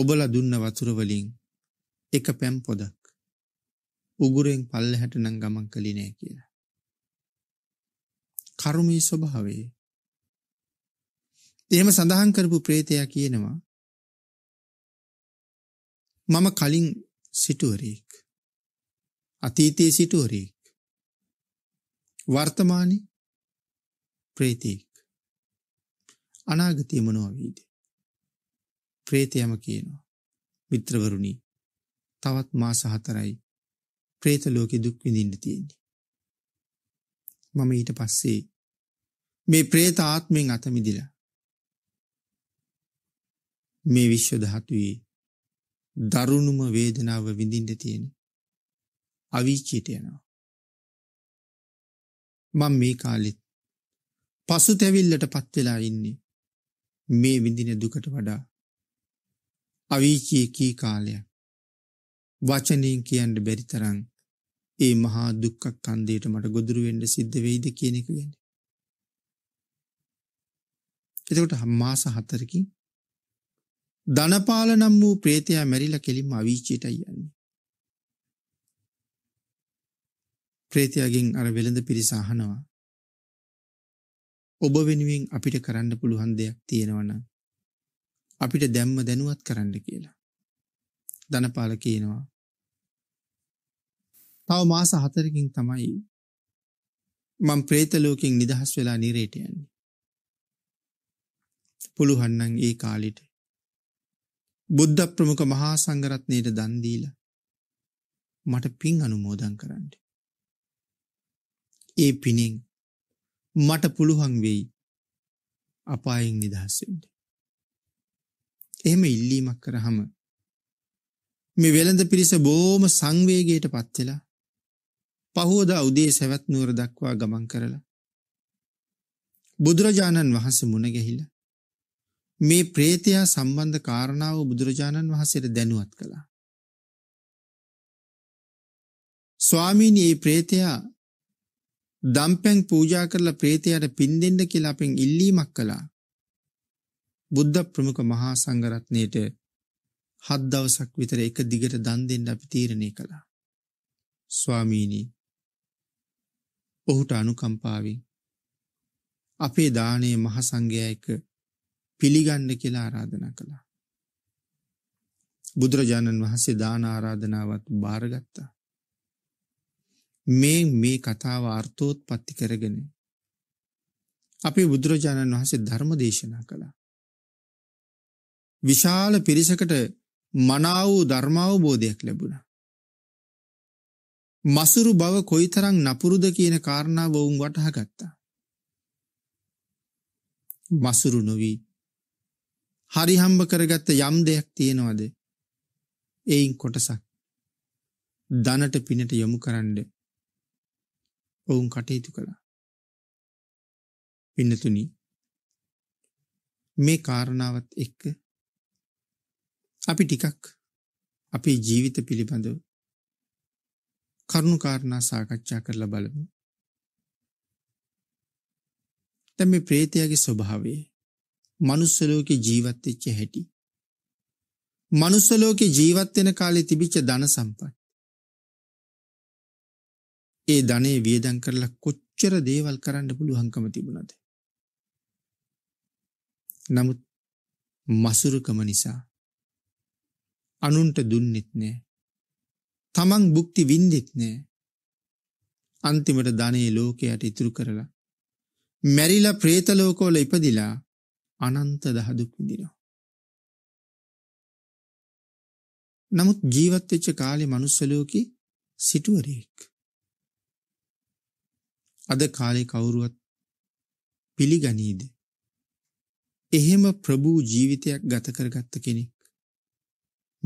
ඔබල දුන්න වතුර වලින් එක පැම් පොදක් උගුරෙන් පල්ලෙහැට නම් ගමන් කළේ නෑ කියලා. කර්මී ස්වභාවයේ එහෙම සඳහන් කරපු ප්‍රේතයා කියනවා මම කලින් සිටුවරයෙක් අතීතයේ සිටුවරයෙක් වර්තමානයේ ප්‍රේතෙක් අනාගතය මොනවා වේද ප්‍රේතයම කියනවා. මිත්‍රවරුණි තවත් මාස හතරයි ප්‍රේත ලෝකේ දුක් විඳින්න තියෙන්නේ. මම ඊට පස්සේ මේ ප්‍රේත ආත්මෙන් අත මිදිලා මේ විශ්ව ධාතුවේ දරුණුම වේදනාව විඳින්න තියෙන අවීචියට යනවා. මම මේ කාලෙත් පසුතැවිල්ලටපත් වෙලා ඉන්නේ මේ විඳින දුකට වඩා අවීචී කී කාලයක්. වචනයෙන් කියන්න බැරි තරම් ඒ මහා දුක්ඛ කන්දේට මට ගොදුරු වෙන්න සිද්ධ වෙයිද කියන එක ගැන. එතකොට මාස හතරකින් ධනපාල නම් වූ ප්‍රේතයා මැරිලා කෙලින්ම අවීචයටයි යන්නේ. ප්‍රේතයාගෙන් අර වෙළඳ පිරිස අහනවා. ඔබ වෙනුවෙන් අපිට කරන්න පුළුවන් දෙයක් තියෙනවා නම් අපිට දැම්ම දැනුවත් කරන්න කියලා. ධනපාල කියනවා. තව මාස හතරකින් තමයි මම ප්‍රේත ලෝකෙන් නිදහස් වෙලා නිරේට යන්නේ. පුළුවන් නම් ඒ කාලෙට බුද්ධ ප්‍රමුඛ මහා සංඝරත්නයට දන් දීලා මට පින් අනුමෝදන් කරන්න. ඒ පිනෙන් මට පුළුවන් වෙයි අපායෙන් නිදහස් වෙන්න. එහෙම ඉල්ලීමක් කරහම මේ වෙළඳ පිරිස බොහොම සංවේගයට පත් වෙලා පහෝදා උදේ සවැත් නුවර දක්වා ගමන් කරලා බුදුරජාණන් වහන්සේ මුණ ගැහිලා මේ ප්‍රේතයා සම්බන්ධ කාරණාව බුදුරජාණන් වහන්සේට දැනුවත් කළා. ස්වාමීනි මේ ප්‍රේතයා දම්පැන් පූජා කරලා ප්‍රේතයාට පින් දෙන්න කියලා අපෙන් ඉල්ලීමක් කළා. බුද්ධ ප්‍රමුඛ මහා සංඝරත්නයට හත් දවසක් විතර එක දිගට දන් දෙන්න අපි තීරණය කළා. ස්වාමීනි ඔහුට අනුකම්පාවෙන් අපේ දානය මහ සංඝයා එක පිළිගන්න කියලා ආරාධනා කළා. බුදුරජාණන් වහන්සේ දාන ආරාධනාවත් බාරගත්තා. මේ මේ කතාව අර්ථෝත්පත්ති කරගෙන අපේ බුදුරජාණන් වහන්සේ ධර්ම දේශනා කළා. විශාල පිරිසකට මනා වූ ධර්මාවබෝධයක් ලැබුණා. මසුරු බව කොයිතරම් නපුරුද කියන කාරණාව වුන් වටහා ගත්තා. මසුරු නොවී හරි හම්බ කරගත්ත යම් දෙයක් තියෙනවද? එයින් කොටසක් දනට පිනට යොමු කරන්න ඔවුන් කටයුතු කළා. පින්නතුනි මේ කාරණාවත් එක්ක අපි ටිකක් අපේ ජීවිත පිළිබඳව කරුණුකාරණා සාකච්ඡා කරලා බලමු. දැන් මේ ප්‍රේතයාගේ ස්වභාවය මනුස්ස ලෝකේ ජීවත් වෙච්ච හැටි. මනුස්ස ලෝකේ ජීවත් වෙන කාලේ තිබිච්ච ධන සම්පත්. ඒ ධනෙ වියදම් කරලා කොච්චර දේවල් කරන්න පුළුවන්කම තිබුණද? නමුත් මසුරුකම නිසා අනුන්ට දුන්නෙත් නෑ. තමන් බුක්ති වින්දිත් නෑ. අන්තිමට ධනයේ ලෝකයට ඉතුරු කරලා. මැරිලා ප්‍රේතලෝකෝල ඉපදිලා අනන්ත දහදුක් විඳිනවා. නමුත් ජීවත් වෙච්ච කාලේ මනුස්ස ලෝකේ සිටුවරයෙක්. අද කාලේ කවුරුවත් පිළිගනීද? එහෙම ප්‍රභූ ජීවිතයක් ගත කරගත්ත කෙනෙක්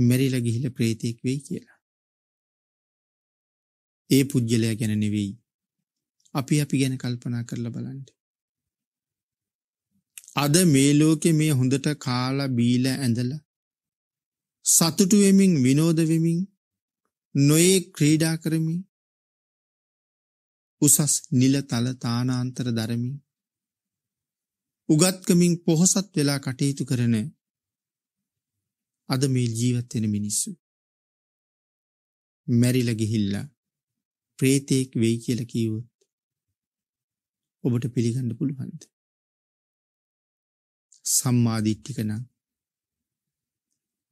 මැරිලා ගිහිල්ලා ප්‍රේතෙක් වෙයි කියලා. ඒ පුජ්‍යලයා ගැන නෙවෙයි. අපි අපි ගැන කල්පනා කරලා බලන්න. අද මේ ලෝකේ මේ හොඳට කාලා බීලා ඇඳලා සතුටු වෙමින් විනෝද වෙමින් නොයේ ක්‍රීඩා කරමින් උසස් නිල තල තානාන්තර දරමින් උගත්කමින් පොහොසත් වෙලා කටයුතු කරන අද මේ ජීවත් වෙන මිනිස්සු. මැරිලා ගිහිල්ලා ප්‍රේතෙක් වෙයි කියලා කිව්වොත් ඔබට පිළිගන්න පුළුවන්ද? සම්මාදිට්ඨික නම්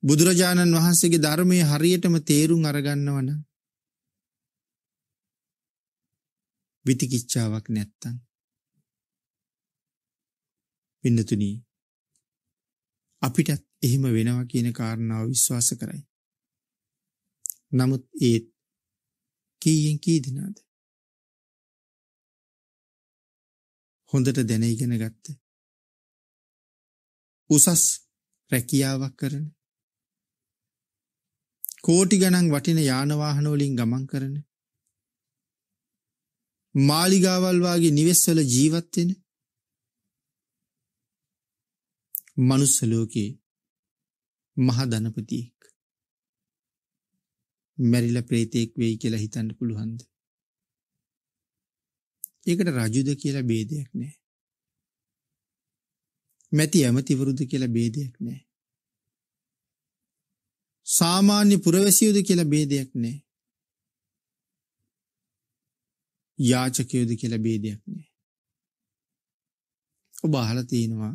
බුදුරජාණන් වහන්සේගේ ධර්මයේ හරියටම තේරුම් අරගන්නව නම් විතිකිච්ඡාවක් නැත්තම් වින්නතුණී අපිටත් එහෙම වෙනවා කියන කාරණාව විශ්වාස කරයි. නමුත් ඒ කීයෙන් කී දෙනාද? හොඳට දැන ඉගෙන ගත්ත. උසස් රැකියාවක් කරන කෝටි ගණන් වටින යාන වාහන වලින් ගමන් කරන මාලිගාවල් වාගේ නිවෙස්වල ජීවත් වෙන මනුස්ස ලෝකේ මහා ධනපතියෙක් මැරිලා ප්‍රේතෙක් වෙයි කියලා හිතන්න පුළුවන්ද? ඒකට රජුද කියලා ભેදයක් නැහැ. මැති ඇමතිවරුද කියලා ભેදයක් නැහැ. සාමාන්‍ය පුරවැසියෝද කියලා ભેදයක් නැහැ. යාචකයෝද කියලා ભેදයක් නැහැ. ඔබ අහලා තියෙනවා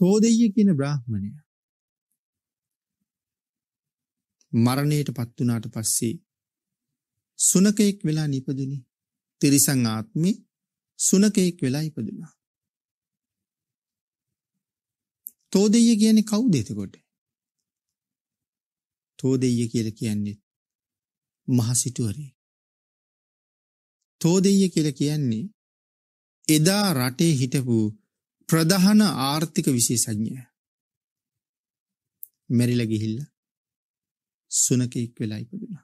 තෝදෙය්‍ය කියන බ්‍රාහ්මණය මරණයටපත් වුණාට පස්සේ සුනකෙක් වෙලා නිපදුනි. තිරිසන් ආත්මි සුනකෙක් වෙලා ඉපදුනා. තෝදෙය්‍ය කියන්නේ කවුද එතකොට? තෝදෙය්‍ය කියලා කියන්නේ මහසිටුවරේ. තෝදෙය්‍ය කියලා කියන්නේ එදා රටේ හිටපු ප්‍රධාන ආර්ථික විශේෂඥය මැරිල ගිහිල්ල සුනකෙක් වෙලා ඉපදුණා.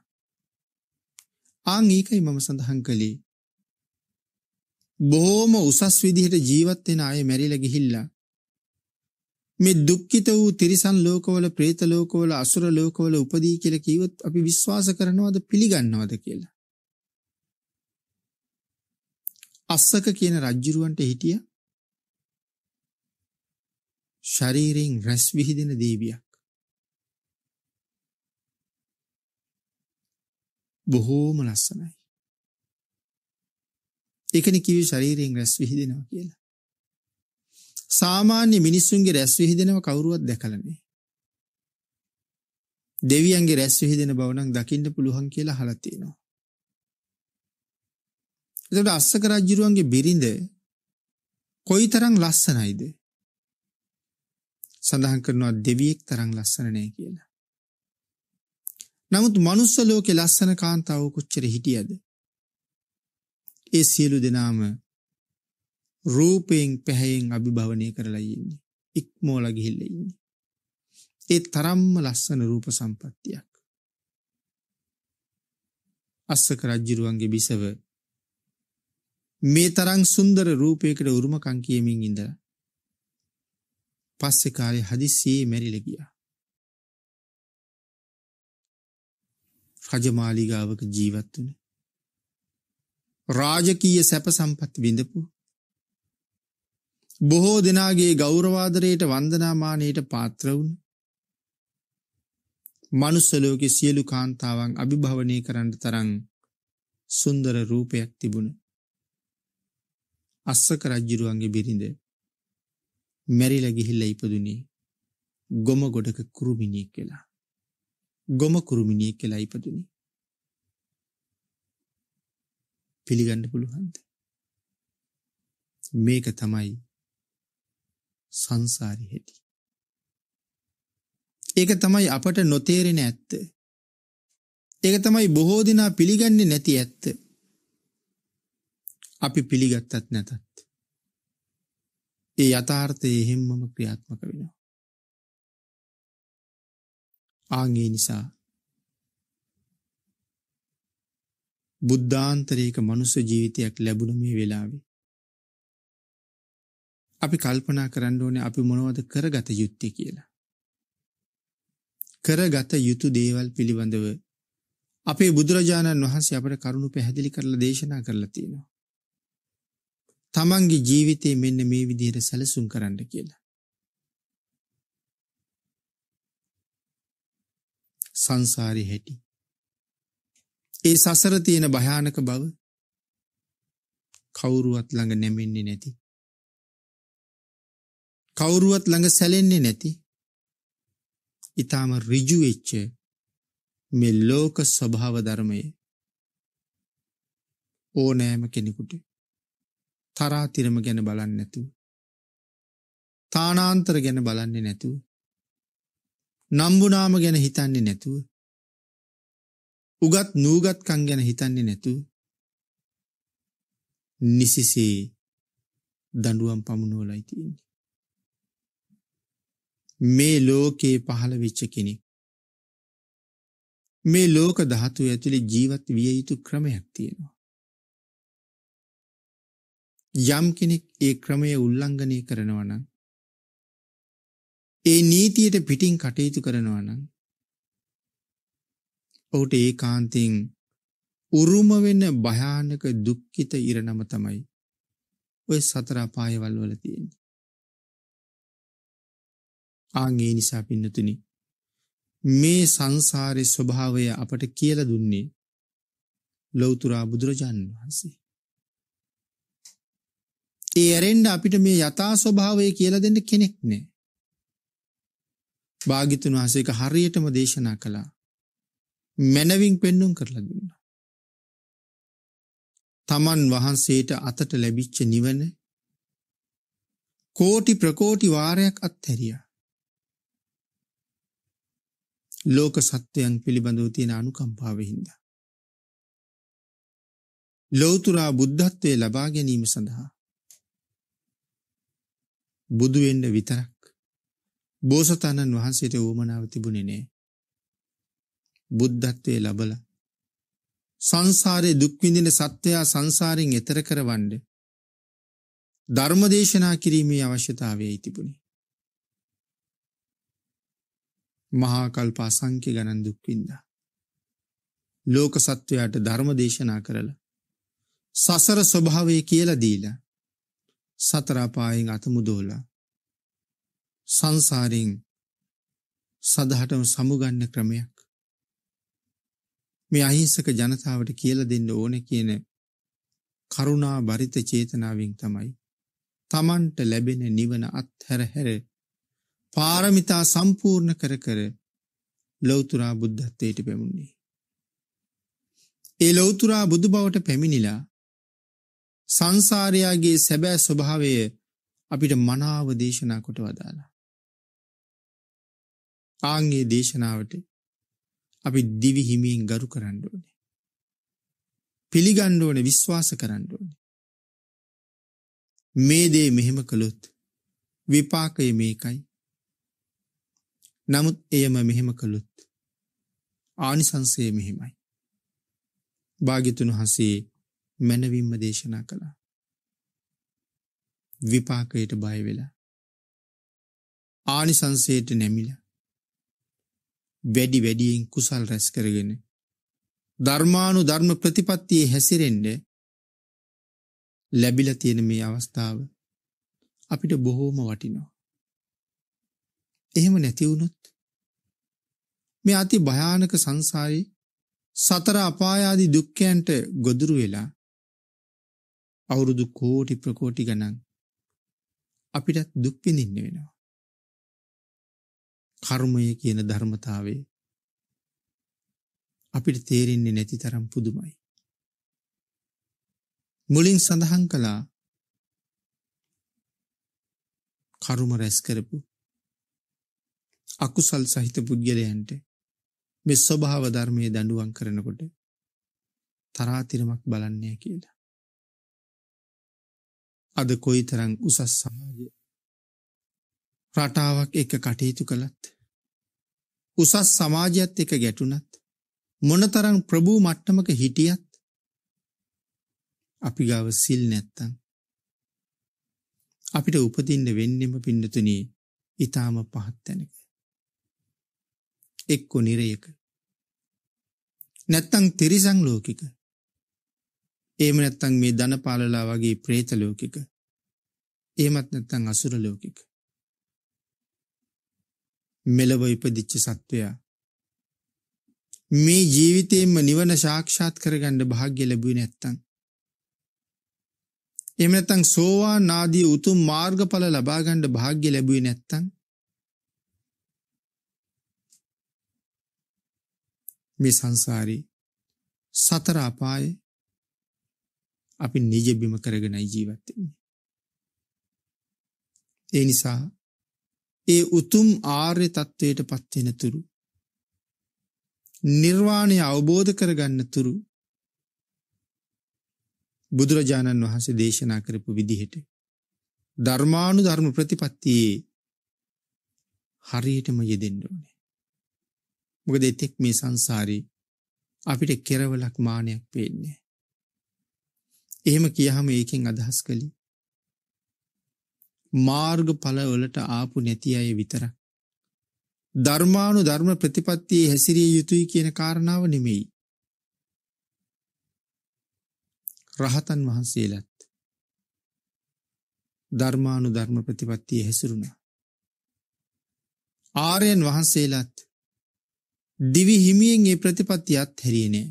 ආං ඒකයි මම සඳහන් කළේ බොහෝම උසස් විදිහට ජීවත් වෙන අය මැරිලා ගිහිල්ලා මේ දුක්ඛිත වූ තිරිසන් ලෝකවල പ്രേත ලෝකවල අසුර ලෝකවල උපදී කියලා කිව්වොත් අපි විශ්වාස කරනවද පිළිගන්නවද කියලා අස්සක කියන රජුරවන්ට හිටියා ශරීරයෙන් රැස් විහිදෙන දේවියක්. බොහෝම ලස්සනයි. ඒකනේ කිව්වේ ශරීරයෙන් රැස් විහිදෙනවා කියලා. සාමාන්‍ය මිනිස්සුන්ගේ රැස් විහිදෙනව කවුරුවත් දැකලා නැහැ. දෙවියන්ගේ රැස් විහිදෙන බව නම් දකින්න පුළුවන් කියලා අහලා තියෙනවා. එතකොට අස්සක රජුරුවන්ගේ බිරිඳ කොයිතරම් ලස්සනයිද? සඳහන් කරනවා දෙවියෙක් තරම් ලස්සන නෑ කියලා. නමුත් මනුස්ස ලෝකේ ලස්සන කාන්තාව කොච්චර හිටියද? ඒ සියලු දෙනාම රූපයෙන් පැහැයෙන් අභිභවනය කරලා ඉන්නේ. ඉක්මෝලා ගිහිල්ලා ඉන්නේ. ඒ තරම්ම ලස්සන රූප සම්පත්තියක්. අස්සක රජ්ජිරුවන්ගේ බිසව මේ තරම් සුන්දර රූපයකට උරුමකම් කියමින් ඉඳලා පස්සෙ කාලේ හදිස්සියේ මැරිලා ගියා. රජමාලිගාවක ජීවත් වුණ රාජකීය සැප සම්පත් විඳපු බොහෝ දෙනාගේ ගෞරවාදරයට වන්දනාමානයට පාත්‍රවුණ මනුස්සලෝකෙ සියලු කාන්තාවන් අභිභවනය කරන්න තරං සුන්දර රූපයක් තිබුණ අස්සක රජ්ජිරුවන්ගේ බිරිඳේ මැරිලා ගිහිල්ලා ඉපදුනේ ගොම ගොඩක කුරුමිනියෙක් වෙලා. ගොම කුරුමිනියෙක් කියලා ඉපදුනේ. පිළිගන්න පුළුවන්ද? මේක තමයි සංසාරි හැටි. ඒක තමයි අපට නොතේරෙන ඇත්ත. ඒක තමයි බොහෝ දෙනා පිළිගන්නේ නැති ඇත්ත. අපි පිළිගත්තත් නැතත් ඒ යථාර්ථය එහෙම්මම ක්‍රියාත්මක වෙනවා. ආගේ නිසා බුද්ධාන්තරයක මනුස්ස ජීවිතයක් ලැබුණ මේ වෙලාවේ. අපි කල්පනා කරන්න ඕනේ අපි මොනවද කරගත යුත්තේ කියලා. කරගත යුතු දේවල් පිළිබඳව අපේ බුදුරජාණන් වහන්සේ අපට කරුණු පැහැදිලි කරලා දේශනා කරලා තියෙනවා. තමන්ගේ ජීවිතය මෙන්න මේ විදිහයට සැලසුම් කරන්න කියලා. සංසාරි හැටි. ඒ සසර තියෙන භයානක බව කවුරුවත් ළඟ නැමෙන්නේ නැති. කවුරුවත් ළඟ සැලෙන්නේ නැති. ඊටාම ඍජු වෙච්ච මේ ලෝක ස්වභාව ධර්මයේ ඕනෑම කෙනෙකුට තරාතිරම ගැන බලන්න නැතුව. තානාන්තර ගැන බලන්නේ නැතුව. නම්බුනාම ගැන හිතන්නේ නැතුව. උගත් නූගත්කං ගැන හිතන්නේ නැතුව. නිසිසේ දඩුවම් පමුණුවලයි තියන්නේ. මේ ලෝකයේ පහළ වෙච්ච කෙනෙක්. මේ ලෝක ධාතුව ඇතුළේ ජීවත් විය යුතු ක්‍රමයක් තියෙනවා. යම් කෙනෙක් ඒ ක්‍රමය උල්ලංඝනය කරනවා නම් ඒ නීතියට පිටින් කටයුතු කරනවා නම් ඔහුට ඒකාන්තයෙන් උරුම වෙන භයානක දුක්ඛිත ඉරණම තමයි ඔය සතර අපායවල වල තියෙන්නේ. ආන් ඒ නිසා පින්නතුනි මේ සංසාරේ ස්වභාවය අපට කියලා දුන්නේ ලෞතර බුදුරජාන් වහන්සේ. ඒ ඇරෙන්න අපිට මේ යථා ස්වභාවය කියලා දෙන්න කෙනෙක් නෑ. භාග්‍යතුන් වහන්සේ ඒක හරියටම දේශනා කළා. මනවින් පෙන්눔 කරලා දුන්නා. තමන් වහන්සේට අතට ලැබිච්ච නිවන කෝටි ප්‍රකෝටි වාරයක් අත්හැරියා. ලෝක සත්‍යයන් පිළිබඳව තියෙන අනුකම්පාවෙ හින්දා. ලෞතුරා බුද්ධත්වයේ ලබා ගැනීම සඳහා බුදු වෙන්න විතරක් බෝසතාණන් වහන්සේට උවමනාව තිබුණේ නෑ බුද්ධත්වයේ ලබලා සංසාරේ දුක් විඳින සත්වයා සංසාරයෙන් එතර කරවන්න ධර්ම දේශනා කිරීමේ අවශ්‍යතාවයයි තිබුණේ මහා කල්ප අසංඛ්‍ය ගණන් දුක් විඳා ලෝක සත්වයාට ධර්ම දේශනා කරලා සසර ස්වභාවය කියලා දීලා සතරාපායෙන් අතමුදෝලා සංසාරයෙන් සදහටම සමුගන්න ක්‍රමයක් මේ අහිංසක ජනතාවට කියලා දෙන්න ඕන කියන කරුණා බරිත චේතනාවෙන් තමයි තමන්ට ලැබෙන නිවන අත්හැර හැර පාරමිතා සම්පූර්ණ කර කර ලෞතුරා බුද්ධත්වයට පැමුණේ ඒ ලෞතුරා බුදු බවට පැමිණිලා සංසාරයාගේ සැබෑ ස්වභාවය අපිට මනාව දේශනා කොට වදාලා. ආංගේ දේශනාවට අපි දිවි හිමියෙන් ගරු කරන්න ඕනේ. පිළිගන්න ඕනේ විශ්වාස කරන්න ඕනේ. මේ දේ මෙහෙම කළොත් විපාකය මේකයි. නමුත් එයම මෙහෙම කළොත් ආනිසංසය මෙහෙමයි. භාග්‍යතුන් වහන්සේ මැනවින්ම දේශනා කළා. විපාකයට බය වෙලා ආනිසංසයට නැමිලා වැඩි වැඩියෙන් කුසල් රැස් කරගෙන ධර්මානු ධර්ම ප්‍රතිපත්තියේ හැසිරෙන්ඩ ලැබිල තියෙන මේ අවස්ථාව අපිට බොහෝම වටිනවා. එහෙම නැතිවුණොත් මේ අති භයානක සංසාරි සතර අපායාදි දුක්කයන්ට ගොදුරු වෙලා අවුරුදු කෝටි ප්‍රකෝටි ගණන් අපිටත් දුක් විඳින්න වෙනවා. කර්මය කියන ධර්මතාවය අපිට තේරෙන්නේ නැති තරම් පුදුමයි. මුලින් සඳහන් කළා කරුම රැස් කරපු අකුසල් සහිත පුද්ගලයන්ට මේ ස්වභාව ධර්මයේ දඬුවම් කරනකොට තරාතිරමක් බලන්නේ කියලා. අද කොයි තරං උසස් සමාජය රටාවක් එක කටයුතු කළත් උසස් සමාජයත් එක ගැටුනත් මොනතරං ප්‍රභූ මට්ටමක හිටියත් අපි ගාව සිල් නැත්තං අපිට උපදින්න වෙන්නෙම පින්නතුනේ ඊටාම පහත් තැනක එක්ක නිරයක නැත්තං තිරිසං ලෝකික එහෙම නැත්නම් මේ ධනපාලලා වගේ പ്രേත ලෝකික. එහෙමත් නැත්නම් අසුර ලෝකික. මෙලව ඉපදිච්ච සත්වයා මේ ජීවිතේම නිවන සාක්ෂාත් කරගන්න වාග්ය ලැබුවේ නැත්නම් එහෙම නැත්නම් සෝවාන් ආදී උතුම් මාර්ගඵල ලබා ගන්න වාග්ය ලැබුවේ නැත්නම් මේ සංසාරේ සතර අපායේ අපි නිජ බිම කරගෙනයි ජීවත් වෙන්නේ. ඒ නිසා ඒ උතුම් ආර්ය තත්වයට පත් වෙන තුරු නිර්වාණය අවබෝධ කරගන්න තුරු බුදුරජාණන් වහන්සේ දේශනා කරපු විදිහට ධර්මානු ධර්ම ප්‍රතිපත්තියේ හරියටම යෙදෙන්න ඕනේ. මොකද එතෙක් මේ සංසාරේ අපිට කෙරවලක් මානයක් පේන්නේ. එහෙම කියහම ඒකෙන් අදහස් කළි මාර්ග පලවලට ආපු නැති අය විතර ධර්මානු ධර්ම ප්‍රතිපත්තියේ හැසිරිය යුතුයි කියන කාරණාව නෙමෙයි රහතන් වහන්සේලත් ධර්මානු ධර්ම ප්‍රතිපත්තියේ හැසිරුණ ආරයන් වහන්සේලත් දිවි හිමියෙන් ඒ ප්‍රතිපත්තියත් හැරියනෑ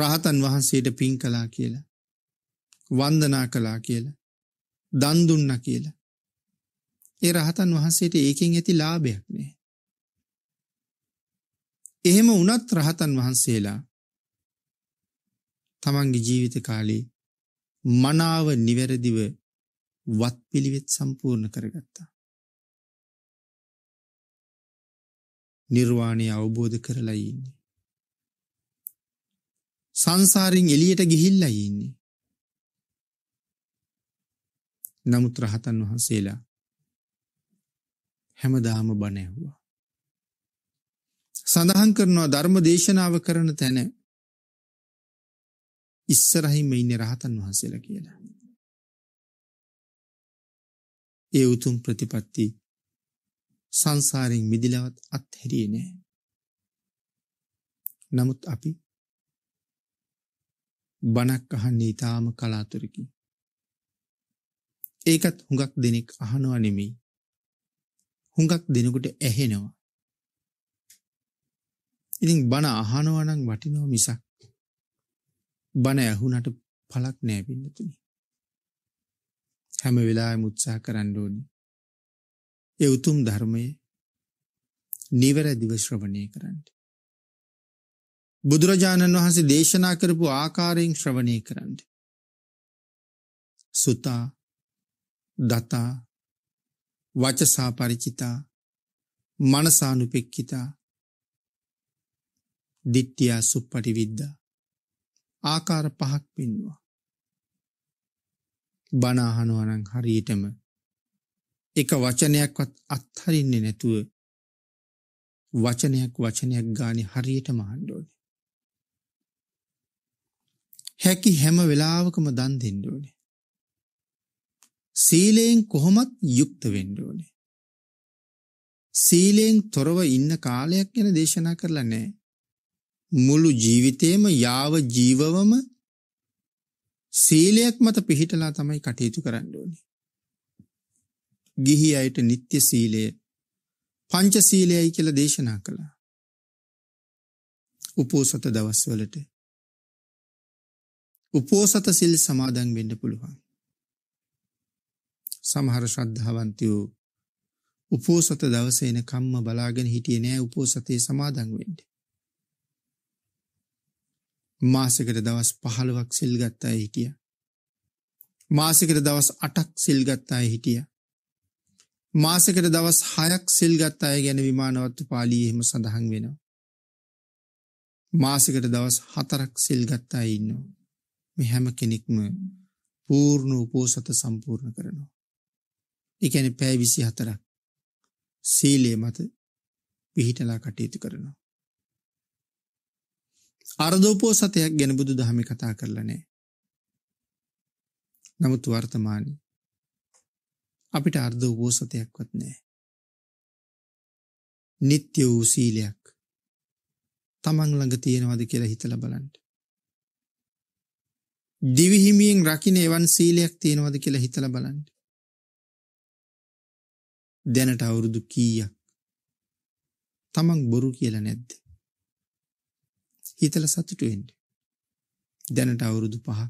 රහතන් වහන්සේට පින් කලා කියලා. වන්දනා කලා කියලා. දන්දුන්න කියලා. ඒ රහතන් වහන්සේට ඒකෙන් ඇති ලාභයක් නෑ. එහෙම වනත් රහතන් වහන්සේලා තමන්ගේ ජීවිත කාලේ මනාව නිවැරදිව වත් පිළිවෙත් සම්පූර්ණ කරගත්තා. නිර්වාණය අවබෝධ කරලා ඉන්නේ. සංසාරයෙන් එළියට ගිහිල්ලා ඉන්නේ. නමුත් රහතන් වහන්සේලා හැමදාම බණ ඇහුවා. සඳහන් කරනවා ධර්ම දේශනාව කරන තැන ඉස්සරහින්ම ඉන්නේ රහතන් වහන්සේලා කියලා. ඒ උතුම් ප්‍රතිපත්ති සංසාරයෙන් මිදිලවත් අත්හැරියේ නෑ. නමුත් අපි බණක් අහන්නේ ඉතාම කලාතුරකින්. ඒකත් හුඟක් දෙනෙක් අහනවා නෙමෙයි. හුඟක් දෙනෙකුට ඇහෙනවා. ඉතින් බණ අහනවා නම් වටිනවා මිසක් බණ ඇහුණට පළක් නෑ පින්නතුනි. හැම වෙලාවෙම උත්සාහ කරන්න ඕනේ. ඒ උතුම් ධර්මයේ නිවැරදිව ශ්‍රවණය කරන්න. බුදුරජාණන් වහන්සේ දේශනා කරපු ආකාරයෙන් ශ්‍රවණය කරන්න. සුතා දතා වචසා පරිචිතා මනසානුපෙක්කිතා දිට්ඨියා සුප්පටි විද්දා ආකාර පහක් පෙන්වුවා. බණ අහනවා නම් හරියටම එක වචනයක්වත් අත්හරින්නේ නැතුව වචනයක් වචනයක් ගානේ හරියටම අහන්න ඕනේ. හැකි හැම වෙලාවකම දන් දෙන්න ඕනේ. සීලයෙන් කොහොමත් යුක්ත වෙන්න ඕනේ. සීලයෙන් තොරව ඉන්න කාලයක් ගැන දේශනා කරලා නැහැ. මුළු ජීවිතේම යාව ජීවවම සීලයක් මත පිහිටලා තමයි කටයුතු කරන්න ඕනේ. ගිහි අයට නিত্য සීලය පංච සීලයයි කියලා දේශනා කළා. උපෝසත දවස්වලට උපෝසත සිල් සමාදන් වෙන්න පුළුවන්. සමහර ශ්‍රද්ධාවන්තයෝ උපෝසත දවසේ එන කම්ම බලාගෙන හිටියේ නෑ උපෝසතේ සමාදන් වෙන්න. මාසෙකට දවස් 15ක් සිල් ගත්ත අය හිටියා. මාසෙකට දවස් 8ක් සිල් ගත්ත අය හිටියා. මාසෙකට දවස් 6ක් සිල් ගත්ත අය ගැන විමානවත්තු පාළියේ එහෙම සඳහන් වෙනවා. මාසෙකට දවස් 4ක් සිල් ගත්ත අය ඉන්නවා. මේ හැම කෙනෙක්ම පූර්ණ උපෝසත සම්පූර්ණ කරනවා. ඒ කියන්නේ පැය 24ක් සීලයේ මත පිහිටලා කටයුතු කරනවා. අර්ධ උපෝසතයක් ගැන බුදුදහමේ කතා කරලා නැහැ. නමුත් වර්තමානයේ අපිට අර්ධ උපෝසතයක්වත් නැහැ. නিত্য වූ සීලයක් තමන් ළඟ තියෙනවද කියලා හිතලා බලන්න. දිවි හිමියෙන් රකින්න එවන් සීලයක් තියෙනවද කියලා හිතලා බලන්න. දැනට අවුරුදු කීයක් තමන් බොරු කියලා නැද්ද? හිතලා සතුටු වෙන්න. දැනට අවුරුදු 5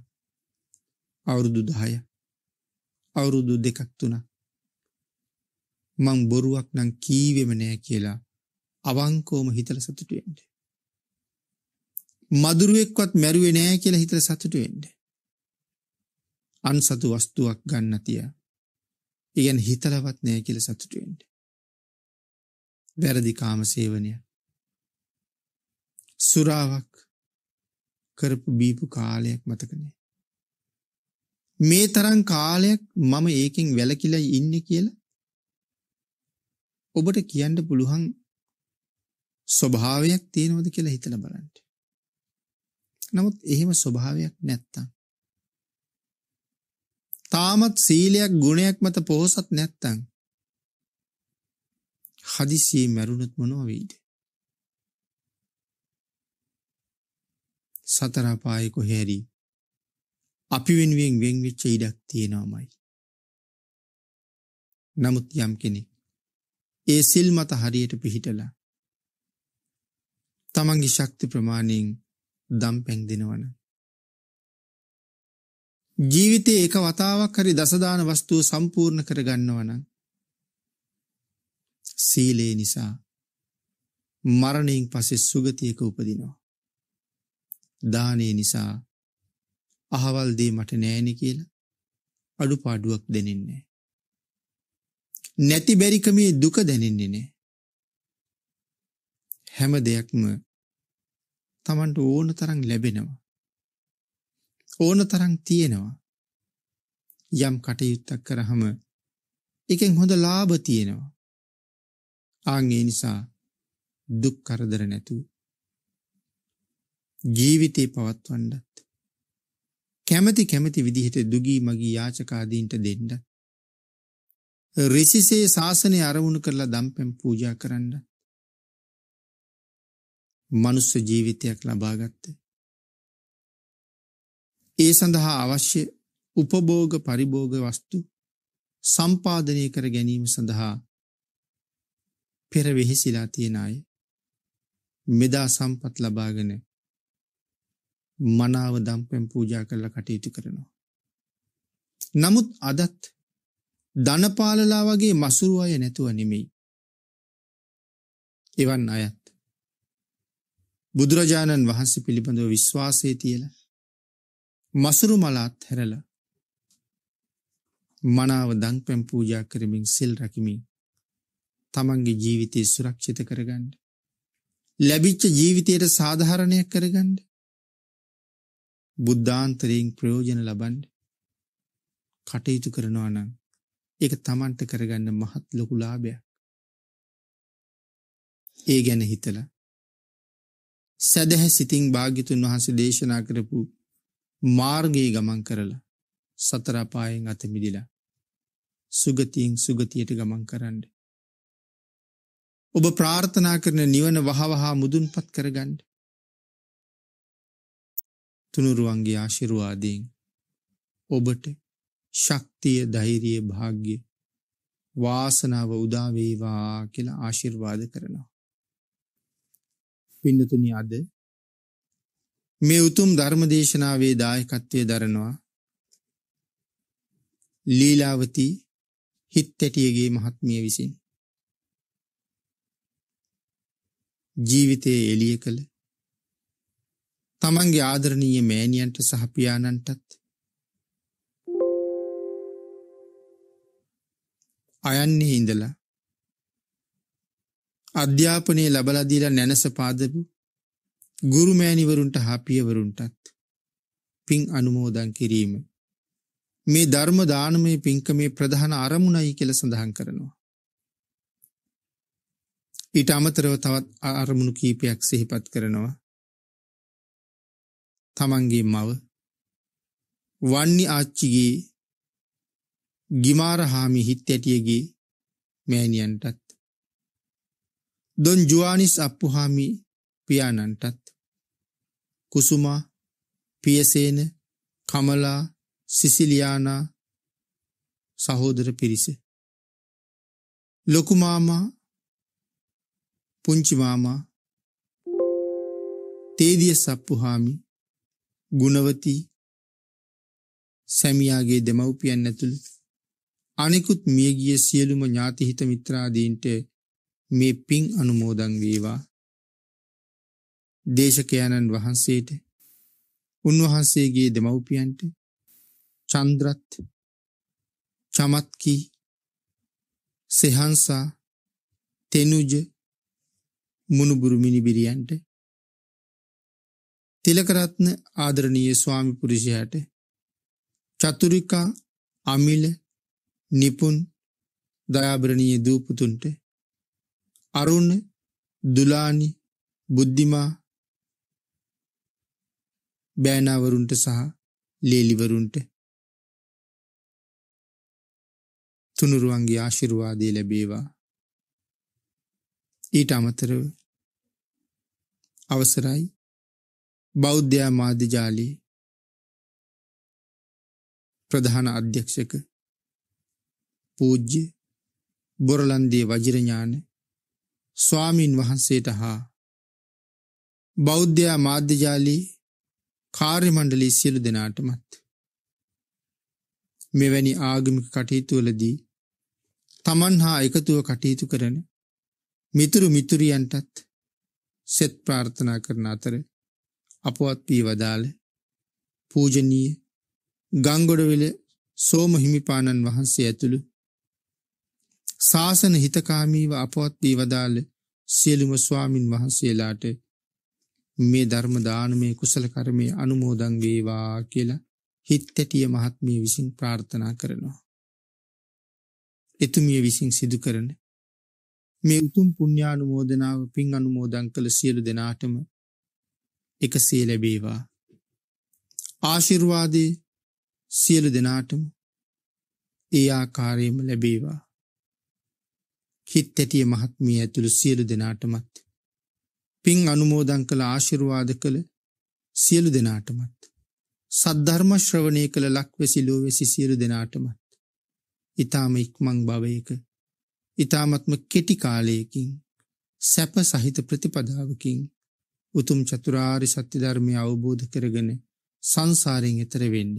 අවුරුදු 10 අවුරුදු දෙකක් තුනක් මං බොරුවක් නම් කීවෙම නෑ කියලා අවංකවම හිතලා සතුටු වෙන්න. මදුරුවෙක්වත් මැරුවේ නෑ කියලා හිතලා සතුටු වෙන්න. අන්සතු වස්තුවක් ගන්න තිය. ඉගැන් හිතලවත් නෑ කියල සතුටුවෙන්ට. වැරදිකාම සේවනය. සුරාවක් කරපු බීපු කාලයක් මතකනේ. මේ තරන් කාලයක් මම ඒකෙන් වැලකිලා ඉන්න කියලා ඔබට කියන්න පුළුවන් ස්වභාවයක් තියෙනවද කියලා හිතන බලන්ට. නමුත් එහෙම ස්වභාවයක් නැත්තම්. තාමත් සීලයක් ගුණයක් මත පොහොසත් නැත්තං හදිසියේ මැරුණොත් මොනවා වෙයිද? සතර පාය කොහේරි අපි වෙනුවෙන් වෙන් වෙච්ච ඉඩක් තියෙනවමයි. නමුත් යම් කෙනෙක් ඒ සිල් මත හරියට පිහිටලා තමන්ගේ ශක්ති ප්‍රමාණයෙන් දම් පැන් දෙනවනම් ජීවිතයේ එක වතාවක් හරි දසදාන වස්තුව සම්පූර්ණ කරගන්නවන සීලේ නිසා මරණයෙන් පසෙ සුගතියක උපදිනවා. දානය නිසා අහවල්දේ මට නෑන කියලා අඩු පාඩුවක් දෙනෙන්නේ. නැති බැරිකමේ දුක දැනෙන්නේ නෑ. හැම දෙයක්ම තමන්ට ඕන තරම් ලැබෙනවා. ඕන තරම් තියෙනවා. යම් කටයුත්තක් කරාම එකෙන් හොඳ ලාභ තියෙනවා. ආන් ඒ නිසා දුක් කරදර නැතුව ජීවිතේ පවත්වන්නත් කැමැති කැමැති විදිහට දුගී මගී යාචකාදීන්ට දෙන්න. රිසිසේ ශාසනය අරමුණු කරලා දම්පැම් පූජා කරන්න. මනුස්ස ජීවිතයක් ලබාගත්තේ ඒ සඳහා අවශ්‍ය උපභෝග පරිභෝග වස්තු සම්පාදනය කර ගැනීම සඳහා පෙර වෙහිසිලා තියෙන අය මෙදා සම්පත් ලබාගෙන මනාව දම්පැම් පූජා කරලා කටයුතු කරනවා. නමුත් අදත් ධනපාලලා වගේ මසුරු අය නැතුව නෙමෙයි. එවන් අයත් බුදුරජාණන් වහන්සේ පිළිබඳව විශ්වාසය තියලා මසුරු මලාත් හැරල මනාව දන් පැම් පූජා කරමින් සිල් රකිමින් තමන්ගේ ජීවිතය සුරක්ෂිත කරගන්න ලැබිච්ච ජීවිතයට සාධහරණයක් කරගන්න බුද්ධාන්තරයෙන් ප්‍රයෝජන ලබන්ඩ කටයුතු කරනවා නම් ඒක තමන්ට කරගන්න මහත් ලොකු ලාභයක් ඒ ගැන හිතලා සැදැහැ සිතින් භාගිතුන් වහන්සේ දේශනා කරපු මාර්ගයේ ගමන් කරලා සතරාපායෙන් අත මිදිලා සුගතියෙන් සුගතියට ගමන් කරන්න. ඔබ ප්‍රාර්ථනා කරන නිවන වහවහා මුදුන්පත් කරගන්න. තුනුරුවන්ගේ ආශිරුවාදයෙන් ඔබට ශක්තිය ධෛරිය භාග්‍ය වාසනාව උදාවේවා කියලා ආශිර්වාද කරනවා. පින්නතුනි අද මේ උතුම් ධර්මදේශනාවේ දායකත්වය දරනවා ලීලාවති හිත්තැටියගේ මහත්මිය විසින් ජීවිතයේ එළිය කළ තමන්ගේ ආදරණීය මෑණියන්ට සහ පියාණන්ටත් අයන්නේ ඉඳලා අධ්‍යාපනය ලබලා දීලා නැනස පාදපු ගුරු මෑණිවරුන්ට හා පියවරුන්ටත් පින් අනුමෝදන් කිරීම මේ ධර්ම දානමය පින්කමේ ප්‍රධාන අරමුණයි කියලා සඳහන් කරනවා. ඊට අමතරව තවත් අරමුණු කීපයක් සිහිපත් කරනවා. තමන්ගේ මව වන්නි ආච්චිගේ ගිමාරහාමි හිත් ඇටියගේ මෑණියන්ටත් දොන් ජුවානිස් අප්පුහාමි පියාණන්ටත් කුසුමා පියසේන කමලා සිසිලියානා සහෝදර පිරිස. ලොකුමාමා පුංචිමාමා තේදිය සප්පුහාමි ගුණවති සැමියාගේ දෙමව්පියන් ඇතුළු අනෙකුත් මියගිය සියලුම ඥාතිහිත මිත්‍රාදීන්ට මේ පින් අනුමෝදන් වේවා දේශකයන්න් වහන්සේට උන්වහන්සේගේ දෙමව්පියන්ට චන්ද්‍රත් චමත්කි සෙහන්සා තෙනුජ මුණුබුරු මිනිබිරියන්ට තිලකරත්න ආදරණීය ස්වාමි පුරුෂයාට චතුරිකා අමිල නිපුන් දයාබරණීය දූපුතුන්ට අරුණ දුලානි බුද්ධිමා බෑනාවරුන්ට සහ ලේලිවරුන්ට තුනුරුවන්ගේ ආශිර්වාදය ලැබේවා ඊට අමතරව අවසරයි බෞද්ධයා මාධ්‍යජාලයේ ප්‍රධාන අධ්‍යක්ෂක පූජ්‍ය බොරලන්දේ වජිරඥාන ස්වාමීන් වහන්සේට හා බෞද්ධයා මාධ්‍යජාලයේ කාර්ය මණ්ඩලී සියලු දෙනාටමත් මෙවැනි ආගමික කටයුතුවලදී තමන් හා එකතුව කටයුතු කරන මිතුරු මිතුරියන්ටත් සෙත් ප්‍රාර්ථනා කරන අතර අපවත් වී වදාළ පූජනීය ගංගොඩවෙල සෝම හිමිපාණන් වහන්සේ ඇතුළු ශාසන හිතකාමීව අපවත් වී වදාළ සියලුම ස්වාමින් වහන්සේලාට මේ ධර්ම දානමේ කුසල කර්මයේ අනුමෝදන් වේවා කියලා හිත්තේටිය මහත්මිය විසින් ප්‍රාර්ථනා කරනවා. එතුමිය විසින් සිදු කරන මේ උතුම් පුණ්‍යානුමෝදනාව පින් අනුමෝදන් කළ සියලු දෙනාටම එකසේ ලැබේවා. ආශිර්වාදේ සියලු දෙනාටම ඒ ආකාරයෙන්ම ලැබේවා. හිත්තේටිය මහත්මිය ඇතුළු සියලු දෙනාටමත් පින් අනුමෝදං කළ ආශිරවාද කළ සියලු දෙනාටමත්. සද්ධර්ම ශ්‍රවණය කළ ලක්වෙසිලෝ වෙසි සියලු දෙනාටමත්. ඉතාම ඉක්මං භවයක ඉතාමත්ම කෙටි කාලයකින් සැප සහිත ප්‍රතිපදාවකින් උතුම් චතුරාරි සත්‍ය ධර්මය අවබෝධ කරගෙන සංසාරයෙන් එතර වෙන්න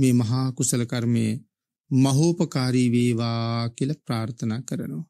මේ මහා කුසල කර්මය මහෝපකාරී වේවා කියලා ප්‍රාර්ථනා කරනවා